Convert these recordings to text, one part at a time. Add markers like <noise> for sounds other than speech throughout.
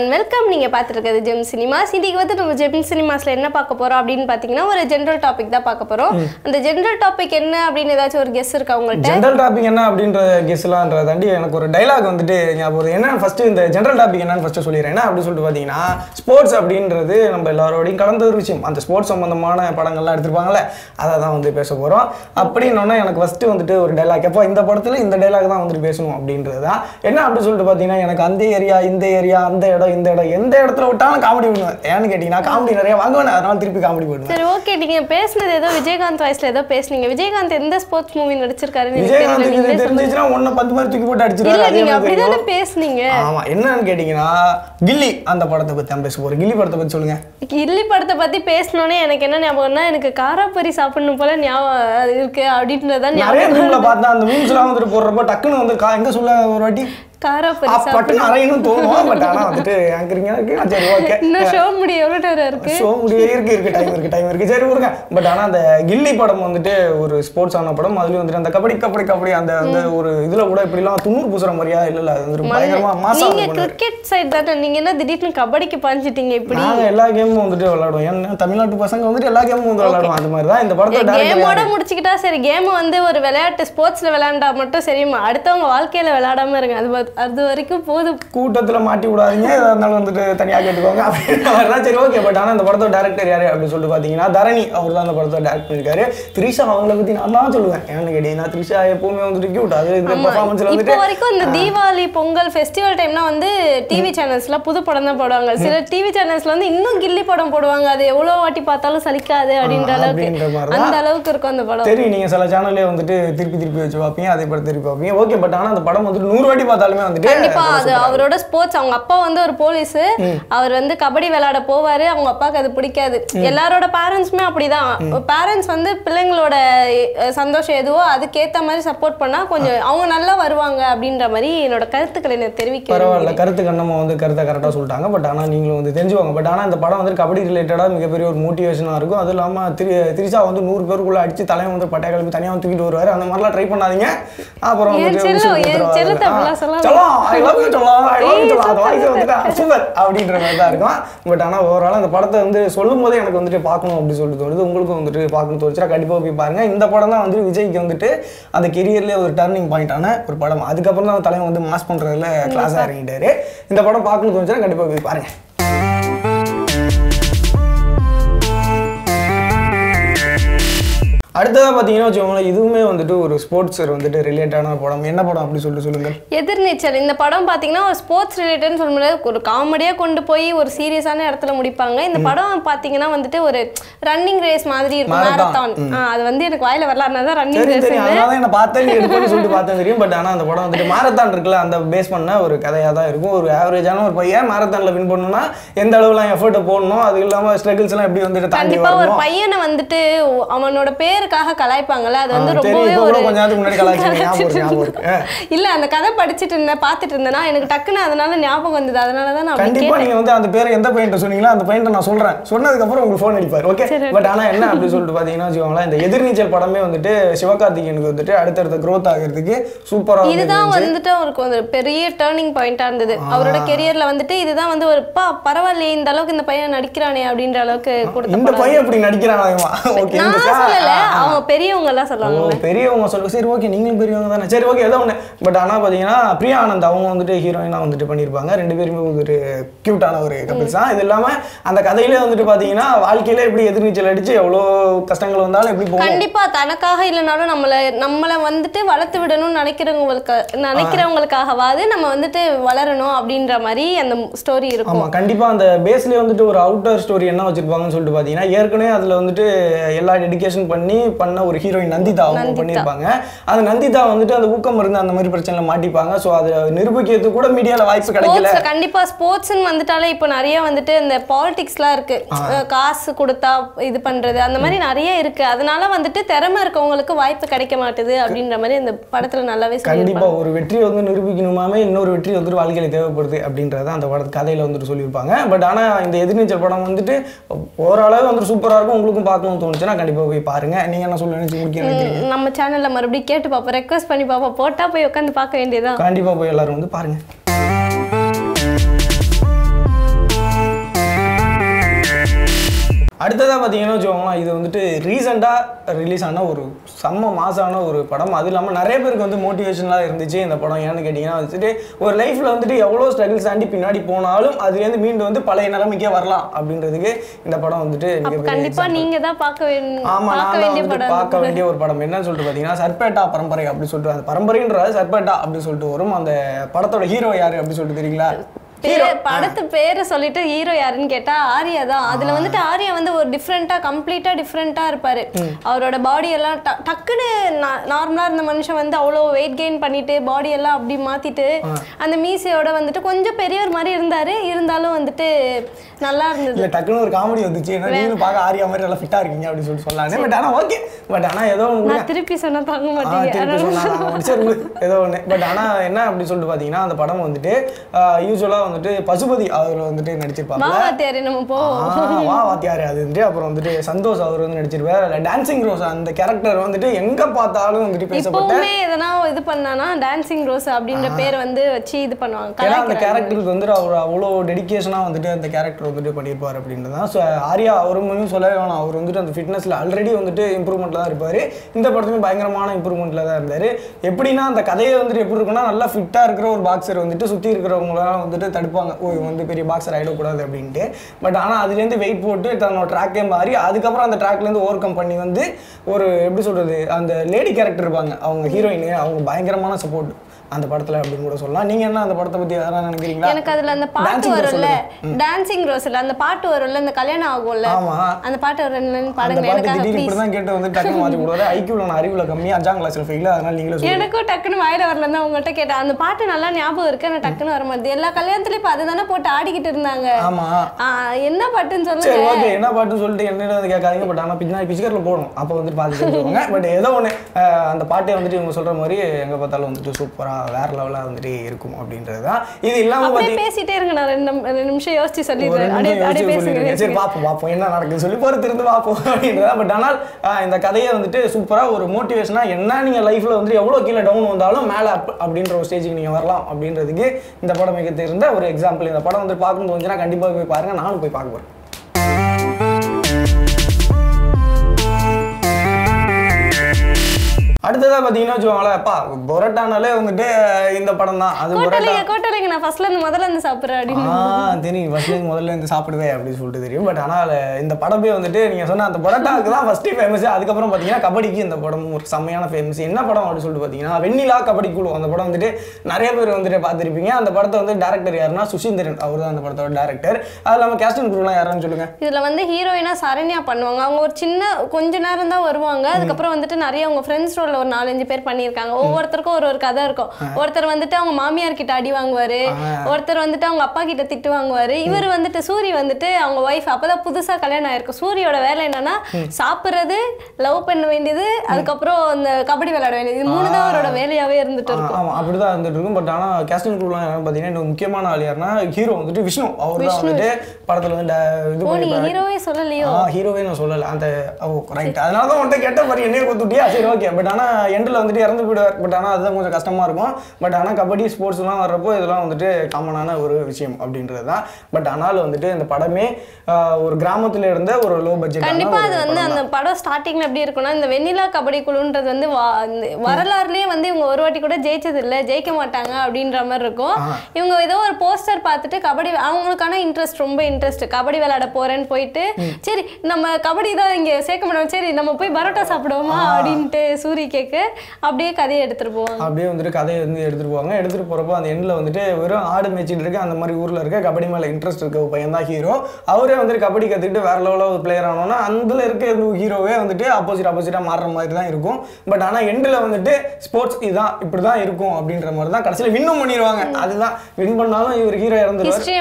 everyone welcome நீங்கள் பார்த்துருக்கிறது GeM cinemas இன்றைக்கி வந்து நம்ம ஜெம் சினிமாஸில் என்ன பார்க்க போகிறோம் அப்படின்னு பார்த்தீங்கன்னா ஒரு ஜென்ரல் டாபிக் தான் பார்க்க போகிறோம் அந்த ஜென்ரல் டாபிக் என்ன அப்படின்னு ஏதாச்சும் ஒரு கெஸ் இருக்கா உங்கள்கிட்ட ஜென்ரல் டாபிக் என்ன அப்படின்ற கெஸ்லான்றதை தாண்டி எனக்கு ஒரு டைலாக் வந்துட்டு ஞாபகம் என்ன ஃபஸ்ட்டு இந்த ஜென்ரல் டாபிக் என்னன்னு ஃபஸ்ட்டு சொல்லிடுறேன் என்ன அப்படின்னு சொல்லிட்டு பார்த்தீங்கன்னா ஸ்போர்ட்ஸ் அப்படின்றது நம்ம எல்லாரோடையும் கலந்த ஒரு விஷயம் அந்த ஸ்போர்ட்ஸ் சம்மந்தமான படங்கள்லாம் எடுத்துருப்பாங்களே அதை தான் வந்து பேச போகிறோம் அப்படின்னோன்னா எனக்கு ஃபஸ்ட்டு வந்துட்டு ஒரு டைலாக் எப்போ இந்த படத்தில் இந்த டைலாக் தான் வந்துட்டு பேசணும் அப்படின்றது தான் என்ன அப்படின்னு சொல்லிட்டு பார்த்தீங்கன்னா எனக்கு அந்த ஏரியா இந்த ஏரியா அந்த இடம் இடம் இந்த இடம் எந்த இடத்துல விட்டாலும் காமெடி பண்ணுவேன் ஏன்னு கேட்டீங்கன்னா காமெடி நிறைய வாங்குவேன் அதனால திருப்பி காமெடி பண்ணுவேன் சரி ஓகே நீங்க பேசுனது ஏதோ விஜயகாந்த் வாய்ஸ்ல ஏதோ பேசுனீங்க விஜயகாந்த் எந்த ஸ்போர்ட்ஸ் மூவி நடிச்சிருக்காரு விஜயகாந்த் தெரிஞ்சிச்சுன்னா ஒன்றை பத்து மாதிரி தூக்கி போட்டு அடிச்சிருக்காரு நீங்க அப்படிதானே பேசுனீங்க ஆமா என்னன்னு கேட்டீங்கன்னா கில்லி அந்த படத்தை பத்தி தான் பேச போகிறோம் கில்லி படத்தை பத்தி சொல்லுங்க கில்லி படத்தை பத்தி பேசினோன்னே எனக்கு என்ன ஞாபகம்னா எனக்கு காராப்பரி சாப்பிடணும் போல ஞாபகம் இருக்குது அப்படின்றதான் நிறைய மீமில் பார்த்தேன் அந்த மீம்ஸ்லாம் வந்துட்டு போடுறப்போ டக்குன்னு வந்து எங்க சொல்ல ஒரு வாட்டி காரா பட் வந்துட்டு இருக்கு சரி okay show show time time சரி விடுங்க பட் அந்த கில்லி படம் வந்துட்டு ஒரு ஸ்போர்ட்ஸ் ஆன படம் அதுலயும் அந்த கபடி கபடி கபடி அந்த அந்த ஒரு இதுல கூட இப்படி எல்லாம் துண்ணூர் பூசுற மாதிரியா இல்ல இல்ல அது கிரிக்கெட் என்ன திடீர்னு கபடிக்கு பாஞ்சிட்டீங்க இப்படி எல்லா கேமும் வந்துட்டு விளையாடுவோம் ஏன்னா தமிழ்நாட்டு பசங்க வந்துட்டு எல்லா கேமும் வந்து விளையாடுவோம் அது மாதிரி தான் இந்த படத்தை கேமோட முடிச்சுக்கிட்டா சரி கேம் வந்து ஒரு விளையாட்டு ஸ்போர்ட்ஸ்ல விளையாண்டா மட்டும் சரிமா அடுத்தவங்க வாழ்க்கையில விளையாடாம இருங்க அது அது வரைக்கும் போதும் கூட்டத்தில் மாட்டி விடாதீங்க எதாக இருந்தாலும் வந்துட்டு தனியாக கேட்டுக்கோங்க அப்படின்னா சரி ஓகே பட் ஆனால் அந்த படத்தோட டேரக்டர் யார் அப்படின்னு சொல்லிட்டு பார்த்தீங்கன்னா தரணி அவர் தான் அந்த படத்தோட டேரக்ட் பண்ணியிருக்காரு த்ரிஷா அவங்கள பற்றி நான் தான் சொல்லுவேன் ஏன்னு கேட்டீங்கன்னா த்ரிஷா எப்பவுமே வந்துட்டு கியூட் அது இந்த பர்ஃபார்மன்ஸில் வந்துட்டு வரைக்கும் இந்த தீபாவளி பொங்கல் ஃபெஸ்டிவல் டைம்னா வந்து டிவி சேனல்ஸில் புது படம் தான் போடுவாங்க சில டிவி சேனல்ஸில் வந்து இன்னும் கில்லி படம் போடுவாங்க அது எவ்வளோ வாட்டி பார்த்தாலும் சலிக்காது அப்படின்ற அளவுக்கு அந்த அளவுக்கு இருக்கும் அந்த படம் சரி நீங்கள் சில சேனல்லே வந்துட்டு திருப்பி திருப்பி வச்சு பார்ப்பீங்க அதே படம் திருப்பி பார்ப்பீங்க ஓகே பட் ஆனால் அந்த படம் வந்துட்டு நூறு வாட்டி பார்த்தாலும் எல்லாமே வந்துட்டு கண்டிப்பா அது அவரோட ஸ்போர்ட்ஸ் அவங்க அப்பா வந்து ஒரு போலீஸ் அவர் வந்து கபடி விளையாட போவாரு அவங்க அப்பாவுக்கு அது பிடிக்காது எல்லாரோட பேரண்ட்ஸுமே அப்படிதான் பேரண்ட்ஸ் வந்து பிள்ளைங்களோட சந்தோஷம் எதுவோ அதுக்கேத்த மாதிரி சப்போர்ட் பண்ணா கொஞ்சம் அவங்க நல்லா வருவாங்க அப்படின்ற மாதிரி என்னோட கருத்துக்களை என்ன தெரிவிக்க பரவாயில்ல கருத்து கண்ணமா வந்து கருத்தை கரெக்டா சொல்லிட்டாங்க பட் ஆனா நீங்களும் வந்து தெரிஞ்சுவாங்க பட் ஆனா இந்த படம் வந்து கபடி ரிலேட்டடா மிகப்பெரிய ஒரு மோட்டிவேஷனா இருக்கும் அதுவும் இல்லாம திரு திரிசா வந்து நூறு பேருக்குள்ள அடிச்சு தலைவன் வந்து பட்டை கிளம்பி வந்து தூக்கிட்டு வருவார் அந்த மாதிரிலாம் ட்ரை பண்ணாதீங்க அப்புறம் டலாம் ஐ லவ் யூ டலாம் ஐ லவ் யூ டலாம் அதை வாங்கி வந்துட்டேன் சூப்பர் அப்படின்ற மாதிரி தான் இருக்கும் பட் ஆனால் ஓவரால் அந்த படத்தை வந்து சொல்லும் எனக்கு வந்துட்டு பார்க்கணும் அப்படின்னு சொல்லிட்டு தோணுது உங்களுக்கும் வந்துட்டு பார்க்கணும் தோணுச்சுன்னா கண்டிப்பாக போய் பாருங்க இந்த படம் தான் வந்துட்டு விஜய்க்கு வந்துட்டு அந்த கெரியர்லேயே ஒரு டர்னிங் பாயிண்டான ஒரு படம் அதுக்கப்புறம் தான் தலைவன் வந்து மாஸ் பண்ணுறதுல கிளாஸாக இறங்கிட்டாரு இந்த படம் பார்க்கணும் தோணுச்சுன்னா கண்டிப்பாக போய் பாருங்க அடுத்ததாக பார்த்தீங்கன்னா வச்சுக்கோங்களேன் இதுவுமே வந்துட்டு ஒரு ஸ்போர்ட்ஸ் வந்துட்டு ரிலேட்டடான படம் என்ன படம் அப்படி சொல்லிட்டு சொல்லுங்கள் எதிர்நீச்சல் இந்த படம் பார்த்தீங்கன்னா ஒரு ஸ்போர்ட்ஸ் ரிலேட்டட்னு சொல்ல முடியாது ஒரு காமெடியாக கொண்டு போய் ஒரு சீரியஸான இடத்துல முடிப்பாங்க இந்த படம் பார்த்தீங்கன்னா வந்துட்டு ஒரு ரன்னிங் ரேஸ் மாதிரி இருக்கும் மாரத்தான் அது வந்து எனக்கு வாயில வரலாறுனா தான் ரன்னிங் ரேஸ் அதனால என்ன பார்த்தேன் சொல்லிட்டு பார்த்தேன் தெரியும் பட் ஆனால் அந்த படம் வந்துட்டு மாரத்தான் இருக்குல்ல அந்த பேஸ் பண்ண ஒரு கதையாக தான் இருக்கும் ஒரு ஆவரேஜான ஒரு பையன் மாரத்தானில் வின் பண்ணணும்னா எந்த அளவுலாம் எஃபர்ட் போடணும் அது இல்லாமல் ஸ்ட்ரகிள்ஸ்லாம் எப்படி வந்துட்டு கண்டிப்பாக ஒரு பையனை வந்துட்டு அவனோட பேர் பேருக்காக கலாய்ப்பாங்கல்ல அது வந்து ரொம்பவே ஒரு இல்ல அந்த கதை படிச்சிட்டு இருந்தேன் பார்த்துட்டு இருந்தேனா எனக்கு டக்குன்னு அதனால ஞாபகம் வந்தது அதனால தான் நான் கண்டிப்பா நீங்க வந்து அந்த பேர் எந்த பாயிண்ட் சொன்னீங்களோ அந்த பாயிண்ட் நான் சொல்றேன் சொன்னதுக்கு அப்புறம் உங்களுக்கு ஃபோன் அடிப்பார் ஓகே பட் ஆனா என்ன அப்படி சொல்லிட்டு பாத்தீங்கன்னா வச்சுக்கோங்களேன் இந்த எதிர்நீச்சல் படமே வந்துட்டு சிவகார்த்திகேயனுக்கு வந்துட்டு அடுத்தடுத்த க்ரோத் ஆகிறதுக்கு சூப்பரா இதுதான் வந்துட்டு அவருக்கு ஒரு பெரிய டேர்னிங் பாயிண்டா இருந்தது அவரோட கெரியர்ல வந்துட்டு இதுதான் வந்து ஒரு பா பரவாயில்லையே இந்த அளவுக்கு இந்த பையன் நடிக்கிறானே அப்படின்ற அளவுக்கு கொடுத்த இந்த பையன் இப்படி நடிக்கிறானே ஓகே நான் சொல்லல அவங்க பெரியவங்க எல்லாம் சொல்லுவாங்க பெரியவங்க சொல்லுங்க சரி ஓகே நீங்களும் பெரியவங்க தானே சரி ஓகே ஏதோ ஒன்று பட் ஆனால் பார்த்தீங்கன்னா பிரியா ஆனந்த் அவங்க வந்துட்டு ஹீரோயினாக வந்துட்டு பண்ணியிருப்பாங்க ரெண்டு பேருமே ஒரு க்யூட்டான ஒரு கப்பிள்ஸ் தான் இது இல்லாமல் அந்த கதையிலே வந்துட்டு பார்த்தீங்கன்னா வாழ்க்கையில எப்படி எதிர்நீச்சல் அடிச்சு எவ்வளோ கஷ்டங்கள் வந்தாலும் எப்படி போகும் கண்டிப்பாக தனக்காக இல்லைனாலும் நம்மளை நம்மளை வந்துட்டு வளர்த்து விடணும்னு நினைக்கிறவங்களுக்கு நினைக்கிறவங்களுக்காகவாது நம்ம வந்துட்டு வளரணும் அப்படின்ற மாதிரி அந்த ஸ்டோரி இருக்கும் ஆமாம் கண்டிப்பாக அந்த பேஸ்லேயே வந்துட்டு ஒரு அவுட்டர் ஸ்டோரி என்ன வச்சுருப்பாங்கன்னு சொல்லிட்டு பார்த்தீங்கன்னா ஏற்கனவே அதில் வந்துட்டு எல்லா டெடிக்கேஷன் பண்ணி பண்ண ஒரு ஹீரோயின் நந்திதா அவங்க பண்ணியிருப்பாங்க அந்த நந்திதா வந்துட்டு அந்த ஊக்கம் இருந்து அந்த மாதிரி பிரச்சனைல மாட்டிப்பாங்க ஸோ அது நிரூபிக்கிறது கூட மீடியாவில் வாய்ப்பு கிடைக்கல கண்டிப்பாக ஸ்போர்ட்ஸ்னு வந்துட்டாலே இப்போ நிறைய வந்துட்டு இந்த பாலிடிக்ஸ்லாம் இருக்கு காசு கொடுத்தா இது பண்றது அந்த மாதிரி நிறைய இருக்கு அதனால வந்துட்டு திறமை இருக்கவங்களுக்கு வாய்ப்பு கிடைக்க மாட்டுது அப்படின்ற மாதிரி அந்த படத்துல நல்லாவே கண்டிப்பாக ஒரு வெற்றியை வந்து நிரூபிக்கணுமாமே இன்னொரு வெற்றி வந்துட்டு வாழ்க்கையில் தேவைப்படுது அப்படின்றத அந்த படத்து கதையில் வந்துட்டு சொல்லியிருப்பாங்க பட் ஆனால் இந்த எதிர்நீச்சல் படம் வந்துட்டு ஓரளவு வந்துட்டு சூப்பராக இருக்கும் உங்களுக்கும் பார்க்கணும்னு தோணுச்சுன்னா கண்டிப்பாக போய் பாருங்கள் என்ன சொல்ல நம்ம சேனல்ல மறுபடியும் கேட்டு பார்ப்போம் ரெக்வஸ்ட் பண்ணி பார்ப்போம் போட்டா போய் உட்காந்து பார்க்க வேண்டியதான் கண்டிப்பா போய் எல்லாரும் வந்து பாருங்க அடுத்ததாக பார்த்தீங்கன்னா வச்சுக்கோங்க இது வந்துட்டு ரீசெண்டாக ரிலீஸ் ஆன ஒரு செம்ம மாசான ஒரு படம் அது இல்லாமல் நிறைய பேருக்கு வந்து மோட்டிவேஷனாக இருந்துச்சு இந்த படம் ஏன்னு கேட்டிங்கன்னா வந்துட்டு ஒரு லைஃப்பில் வந்துட்டு எவ்வளோ ஸ்ட்ரகிள்ஸ் தாண்டி பின்னாடி போனாலும் அதுலேருந்து மீண்டும் வந்து பழைய நிலைமைக்கே வரலாம் அப்படின்றதுக்கு இந்த படம் வந்துட்டு கண்டிப்பாக நீங்கள் தான் பார்க்க ஆமாம் நான் வந்துட்டு பார்க்க வேண்டிய ஒரு படம் என்னன்னு சொல்லிட்டு பார்த்தீங்கன்னா சர்பேட்டா பரம்பரை அப்படின்னு சொல்லிட்டு அந்த பரம்பரைன்றது சர்பேட்டா அப்படின்னு சொல்லிட்டு வரும் அந்த படத்தோட ஹீரோ யார் அப்படின்னு சொல்லிட்டு தெரியுங்களா படத்து பேரை சொல்லிட்டு ஹீரோ யாருன்னு கேட்டா ஆரியா தான் அதுல வந்துட்டு ஆரியா வந்து ஒரு டிஃப்ரெண்டா கம்ப்ளீட்டா டிஃப்ரெண்டா இருப்பாரு அவரோட பாடி எல்லாம் டக்குன்னு நார்மலா இருந்த மனுஷன் வந்து அவ்வளோ வெயிட் கெயின் பண்ணிட்டு பாடி எல்லாம் அப்படி மாத்திட்டு அந்த மீசையோட வந்துட்டு கொஞ்சம் பெரியவர் மாதிரி இருந்தாரு இருந்தாலும் வந்துட்டு நல்லா இருந்தது டக்குன்னு ஒரு காமெடி வந்துச்சு நீங்களும் பார்க்க ஆரியா மாதிரி நல்லா ஃபிட்டா இருக்கீங்க அப்படின்னு சொல்லி சொல்லலாம் பட் ஆனா ஓகே பட் ஆனா ஏதோ நான் திருப்பி சொன்ன தாங்க மாட்டீங்க ஏதோ ஒன்று பட் ஆனா என்ன அப்படின்னு சொல்லிட்டு பாத்தீங்கன்னா அந்த படம் வந்துட்டு யூஸ்வலா வந்துட்டு பசுபதி அவர் வந்துட்டு நடிச்சிருப்பாங்க வா வாத்தியார் அது வந்துட்டு அப்புறம் வந்துட்டு சந்தோஷ் அவர் வந்து நடிச்சிருப்பாரு டான்சிங் ரோஸ் அந்த கேரக்டர் வந்துட்டு எங்க பார்த்தாலும் வந்துட்டு பேசப்பட்டே எதனா இது பண்ணானா டான்சிங் ரோஸ் அப்படின்ற பேர் வந்து வச்சு இது பண்ணுவாங்க அந்த கேரக்டருக்கு வந்துட்டு அவர் அவ்வளோ டெடிக்கேஷனாக வந்துட்டு அந்த கேரக்டர் வந்துட்டு பண்ணியிருப்பார் அப்படின்றது தான் ஸோ ஆர்யா அவருமே சொல்லவே வேணாம் அவர் வந்துட்டு அந்த ஃபிட்னஸில் ஆல்ரெடி வந்துட்டு இம்ப்ரூவ்மெண்ட்டில் தான் இருப்பார் இந்த படத்துலையும் பயங்கரமான இம்ப்ரூவ்மெண்ட்டில் தான் இருந்தார் எப்படின்னா அந்த கதையை வந்துட்டு எப்படி இருக்குன்னா நல்லா ஃபிட்டாக இருக்கிற ஒரு பாக்ஸர் வந்துட்டு சுற்றி இருக்கிறவங்களாம் வந்துட்டு தடுப்பாங்க ஓ வந்து பெரிய பாக்ஸர் ஆகிடக்கூடாது அப்படின்ட்டு பட் ஆனால் அதுலேருந்து வெயிட் போட்டு தன்னோட ட்ராக்கே மாறி அதுக்கப்புறம் அந்த ட்ராக்லேருந்து ஓவர் கம் பண்ணி வந்து ஒரு எப்படி சொல்கிறது அந்த லேடி கேரக்டர் இருப்பாங்க அவங்க ஹீரோயின் அவங்க பயங்கரமான சப்போர்ட் அந்த படத்துல அப்படின்னு கூட சொல்லலாம் நீங்க என்ன அந்த படத்தை பத்தி யாரா நினைக்கிறீங்களா எனக்கு அதுல அந்த பாட்டு வரும்ல டான்சிங் ரோஸ்ல அந்த பாட்டு வரும்ல அந்த கல்யாணம் ஆகும்ல ஆமா அந்த பாட்டு வரும்லன்னு பாடுங்க எனக்கு அது ப்ளீஸ் தான் கேட்டு வந்து டக்கு மாத்தி போடுவாரு ஐக்யூல <laughs> நான் அறிவுல கம்மி அஞ்சாம் கிளாஸ்ல ஃபெயில் அதனால நீங்க சொல்லுங்க எனக்கு டக்குனு வாயில வரல தான் உங்ககிட்ட கேட்டேன் அந்த பாட்டு நல்லா ஞாபகம் இருக்கு انا டக்குனு வர மாதிரி எல்லா கல்யாணத்துலயும் இப்ப அதுதானே போட்டு ஆடிக்கிட்டு இருந்தாங்க ஆமா என்ன பாட்டுன்னு சொல்லுங்க சரி ஓகே என்ன பாட்டுன்னு சொல்லிட்டு என்ன வந்து கேட்காதீங்க பட் ஆனா பின்னாடி பிசிக்கர்ல போடும் அப்ப வந்து பாத்து தெரிஞ்சுக்கோங்க பட் ஏதோ ஒண்ணு அந்த பாட்டே வந்துட்டு இவங்க சொல்ற மாதிரி எங்க பார்த்தாலும் வந்துட்டு சூப்பரா வேற லெவலாக வந்துட்டு இருக்கும் அப்படின்றது தான் இது இல்லாமல் பார்த்தீங்க பேசிட்டே இருங்க நான் ரெண்டு நிமிஷம் யோசிச்சு சொல்லிடுறேன் சரி பார்ப்போம் பார்ப்போம் என்ன நடக்குது சொல்லி போகிறது இருந்து பார்ப்போம் <laughs> அப்படின்றதா பட் ஆனால் இந்த கதையை வந்துட்டு சூப்பராக ஒரு மோட்டிவேஷனாக என்ன நீங்கள் லைஃப்பில் வந்துட்டு எவ்வளோ கீழே டவுன் வந்தாலும் மேலே அப் அப்படின்ற ஒரு ஸ்டேஜுக்கு நீங்கள் வரலாம் அப்படின்றதுக்கு இந்த படம் மிக தெரிந்த ஒரு எக்ஸாம்பிள் இந்த படம் வந்து பார்க்கணும் தோணுச்சுன்னா கண்டிப்பாக போய் பாருங்கள் நானும் போய் பார்க்க போகிறேன் அடுத்ததாக பார்த்தீங்கன்னா வச்சுக்கோங்களேன்ப்பா பொரோட்டானாலே வந்துட்டு இந்த படம் தான் அது பொரோட்டா கோட்டலைங்க நான் ஃபர்ஸ்ட்ல இருந்து முதல்ல இருந்து சாப்பிட்றேன் அப்படின்னு தெரியும் ஃபர்ஸ்ட்ல இருந்து முதல்ல இருந்து சாப்பிடுவேன் அப்படின்னு சொல்லிட்டு தெரியும் பட் ஆனால் இந்த படமே வந்துட்டு நீங்கள் சொன்ன அந்த பொரோட்டாவுக்கு தான் ஃபஸ்ட்டு ஃபேமஸ் அதுக்கப்புறம் பார்த்தீங்கன்னா கபடிக்கு இந்த படம் ஒரு செம்மையான ஃபேமஸ் என்ன படம் அப்படின்னு சொல்லிட்டு பார்த்தீங்கன்னா வெண்ணிலா கபடி குழு அந்த படம் வந்துட்டு நிறைய பேர் வந்துட்டு பார்த்துருப்பீங்க அந்த படத்தை வந்து டேரக்டர் யாருன்னா சுசீந்திரன் அவர் தான் அந்த படத்தோட டேரக்டர் அது இல்லாமல் கேஸ்டிங் குழுலாம் யாருன்னு சொல்லுங்க இதில் வந்து ஹீரோயினா சரண்யா பண்ணுவாங்க அவங்க ஒரு சின்ன கொஞ்ச நேரம் தான் வருவாங்க அதுக்கப்புறம் வந்துட்டு நிறைய அவங்க ஃப்ரெண்ட்ஸோட ஊர்ல ஒரு நாலஞ்சு பேர் பண்ணியிருக்காங்க ஒவ்வொருத்தருக்கும் ஒரு ஒரு கதை இருக்கும் ஒருத்தர் வந்துட்டு அவங்க மாமியார் கிட்ட அடி வாங்குவாரு ஒருத்தர் வந்துட்டு அவங்க அப்பா கிட்ட திட்டு வாங்குவாரு இவர் வந்துட்டு சூரி வந்துட்டு அவங்க ஒய்ஃப் அப்பதான் புதுசா கல்யாணம் ஆயிருக்கும் சூரியோட வேலை என்னன்னா சாப்பிடுறது லவ் பண்ண வேண்டியது அதுக்கப்புறம் அந்த கபடி விளையாட வேண்டியது மூணு தான் அவரோட வேலையாவே இருந்துட்டு இருக்கும் ஆமா அப்படிதான் இருந்துட்டு இருக்கும் பட் ஆனா கேஸ்டன் குரூப்லாம் யாரும் பாத்தீங்கன்னா முக்கியமான ஆள் யாருன்னா ஹீரோ வந்துட்டு விஷ்ணு அவர் வந்துட்டு படத்துல வந்து ஹீரோவே சொல்லலையோ ஹீரோவே நான் சொல்லல அந்த ரைட் அதனால கேட்ட மாதிரி என்ன கொடுத்துட்டியா சரி ஓகே பட் ஆனால் எண்டில் வந்துட்டு இறந்து போயிடுவார் பட் ஆனால் அதுதான் கொஞ்சம் கஷ்டமாக இருக்கும் பட் ஆனால் கபடி ஸ்போர்ட்ஸ்லாம் வர்றப்போ இதெல்லாம் வந்துட்டு காமனான ஒரு விஷயம் அப்படின்றது தான் பட் ஆனால் வந்துட்டு இந்த படமே ஒரு கிராமத்தில் இருந்த ஒரு லோ பட்ஜெட் கண்டிப்பாக அது வந்து அந்த படம் ஸ்டார்டிங்கில் எப்படி இருக்குன்னா இந்த வெண்ணிலா கபடி குழுன்றது வந்து வரலாறுலேயே வந்து இவங்க ஒரு வாட்டி கூட ஜெயிச்சது இல்லை ஜெயிக்க மாட்டாங்க அப்படின்ற மாதிரி இருக்கும் இவங்க ஏதோ ஒரு போஸ்டர் பார்த்துட்டு கபடி அவங்களுக்கான இன்ட்ரெஸ்ட் ரொம்ப இன்ட்ரெஸ்ட் கபடி விளையாட போறேன்னு போயிட்டு சரி நம்ம கபடி தான் இங்கே சேர்க்க மாட்டோம் சரி நம்ம போய் பரோட்டா சாப்பிடுவோமா அப்படின்ட்டு சூரிய கேட்க அப்படியே கதையை எடுத்துகிட்டு போவாங்க அப்படியே வந்துட்டு கதையை வந்து எடுத்துகிட்டு போவாங்க எடுத்துகிட்டு போகிறப்போ அந்த எண்ட்ல வந்துட்டு வெறும் ஆடு மேய்ச்சிட்டு இருக்க அந்த மாதிரி ஊரில் இருக்க கபடி மேலே இன்ட்ரெஸ்ட் இருக்க பையன் தான் ஹீரோ அவரே வந்துட்டு கபடி கற்றுக்கிட்டு வேறு லெவலில் ஒரு பிளேயர் ஆனோன்னா அதில் இருக்க ஹீரோவே வந்துட்டு ஆப்போசிட் ஆப்போசிட்டா மாறுற மாதிரி தான் இருக்கும் பட் ஆனால் எண்டில் வந்துட்டு ஸ்போர்ட்ஸ் இதுதான் இப்படி தான் இருக்கும் அப்படின்ற மாதிரி தான் கடைசியில் வின்னும் பண்ணிடுவாங்க அதுதான் வின் பண்ணாலும் இவர் ஹீரோ இறந்துருவாரு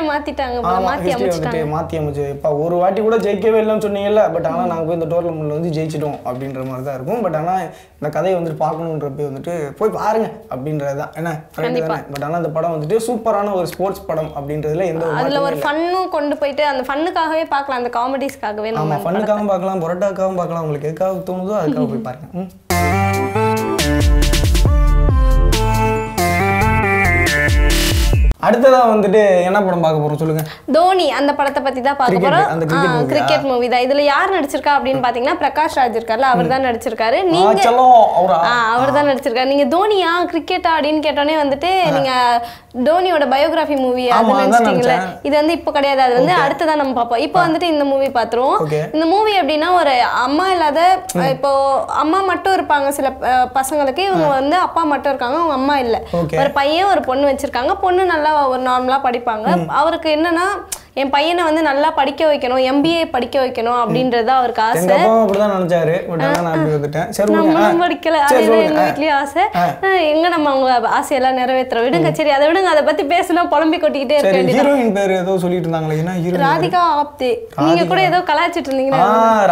மாத்தி அமைச்சு இப்போ ஒரு வாட்டி கூட ஜெயிக்கவே இல்லைன்னு சொன்னீங்கல்ல பட் ஆனா நாங்கள் போய் இந்த டோர்னமெண்ட்ல வந்து ஜெயிச்சிட்டோம் அப்படின்ற மாதிரி தான் இருக்கும் பட் ஆனா இந்த கதையை வந்துட்டு பார்க்கணுன்றப்ப வந்துட்டு போய் பாருங்க அப்படின்றது தான் என்ன பட் ஆனால் அந்த படம் வந்துட்டு சூப்பரான ஒரு ஸ்போர்ட்ஸ் படம் அப்படின்றதுல எந்த அதில் ஒரு ஃபன்னும் கொண்டு போயிட்டு அந்த ஃபன்னுக்காகவே பார்க்கலாம் அந்த காமெடிஸ்க்காகவே நம்ம ஃபன்னுக்காகவும் பார்க்கலாம் பொரோட்டாக்காகவும் பார்க்கலாம் உங்களுக்கு எதுக்காக தோணுதோ அதுக்காக போய் பாருங்க அடுத்ததா வந்துட்டு என்ன படம் பார்க்க போறோம் சொல்லுங்க தோனி அந்த படத்தை பத்தி தான் பார்க்க போறோம் கிரிக்கெட் மூவி தான் இதுல யார் நடிச்சிருக்கா அப்படின்னு பாத்தீங்கன்னா பிரகாஷ் ராஜ் இருக்கார்ல அவர் தான் நடிச்சிருக்காரு நீங்க அவர் தான் நடிச்சிருக்காரு நீங்க தோனியா கிரிக்கெட்டா அப்படின்னு கேட்டோன்னே வந்துட்டு நீங்க தோனியோட பயோகிராஃபி மூவி அது நினைச்சிட்டீங்கல்ல இது வந்து இப்போ கிடையாது அது வந்து அடுத்ததா நம்ம பார்ப்போம் இப்போ வந்துட்டு இந்த மூவி பாத்துருவோம் இந்த மூவி அப்படின்னா ஒரு அம்மா இல்லாத இப்போ அம்மா மட்டும் இருப்பாங்க சில பசங்களுக்கு இவங்க வந்து அப்பா மட்டும் இருக்காங்க அவங்க அம்மா இல்ல ஒரு பையன் ஒரு பொண்ணு வச்சிருக்காங்க பொண்ணு நல்லா ஒரு நார்மலாக படிப்பாங்க அவருக்கு என்னன்னா என் பையனை வந்து நல்லா படிக்க வைக்கணும் எம்பிஏ படிக்க வைக்கணும் அப்படின்றது அவருக்கு ஆசை அப்படிதான் நினைச்சாரு நான் படிக்கல எங்க வீட்லயும் ஆசை எங்க நம்ம அவங்க ஆசையெல்லாம் நிறைவேற்ற விடுங்க சரி அதை விடுங்க அதை பத்தி பேசணும் புலம்பி கொட்டிக்கிட்டே இருக்க ஹீரோயின் பேர் ஏதோ சொல்லிட்டு இருந்தாங்களே என்ன ராதிகா ஆப்தே நீங்க கூட ஏதோ கலாச்சிட்டு இருந்தீங்களா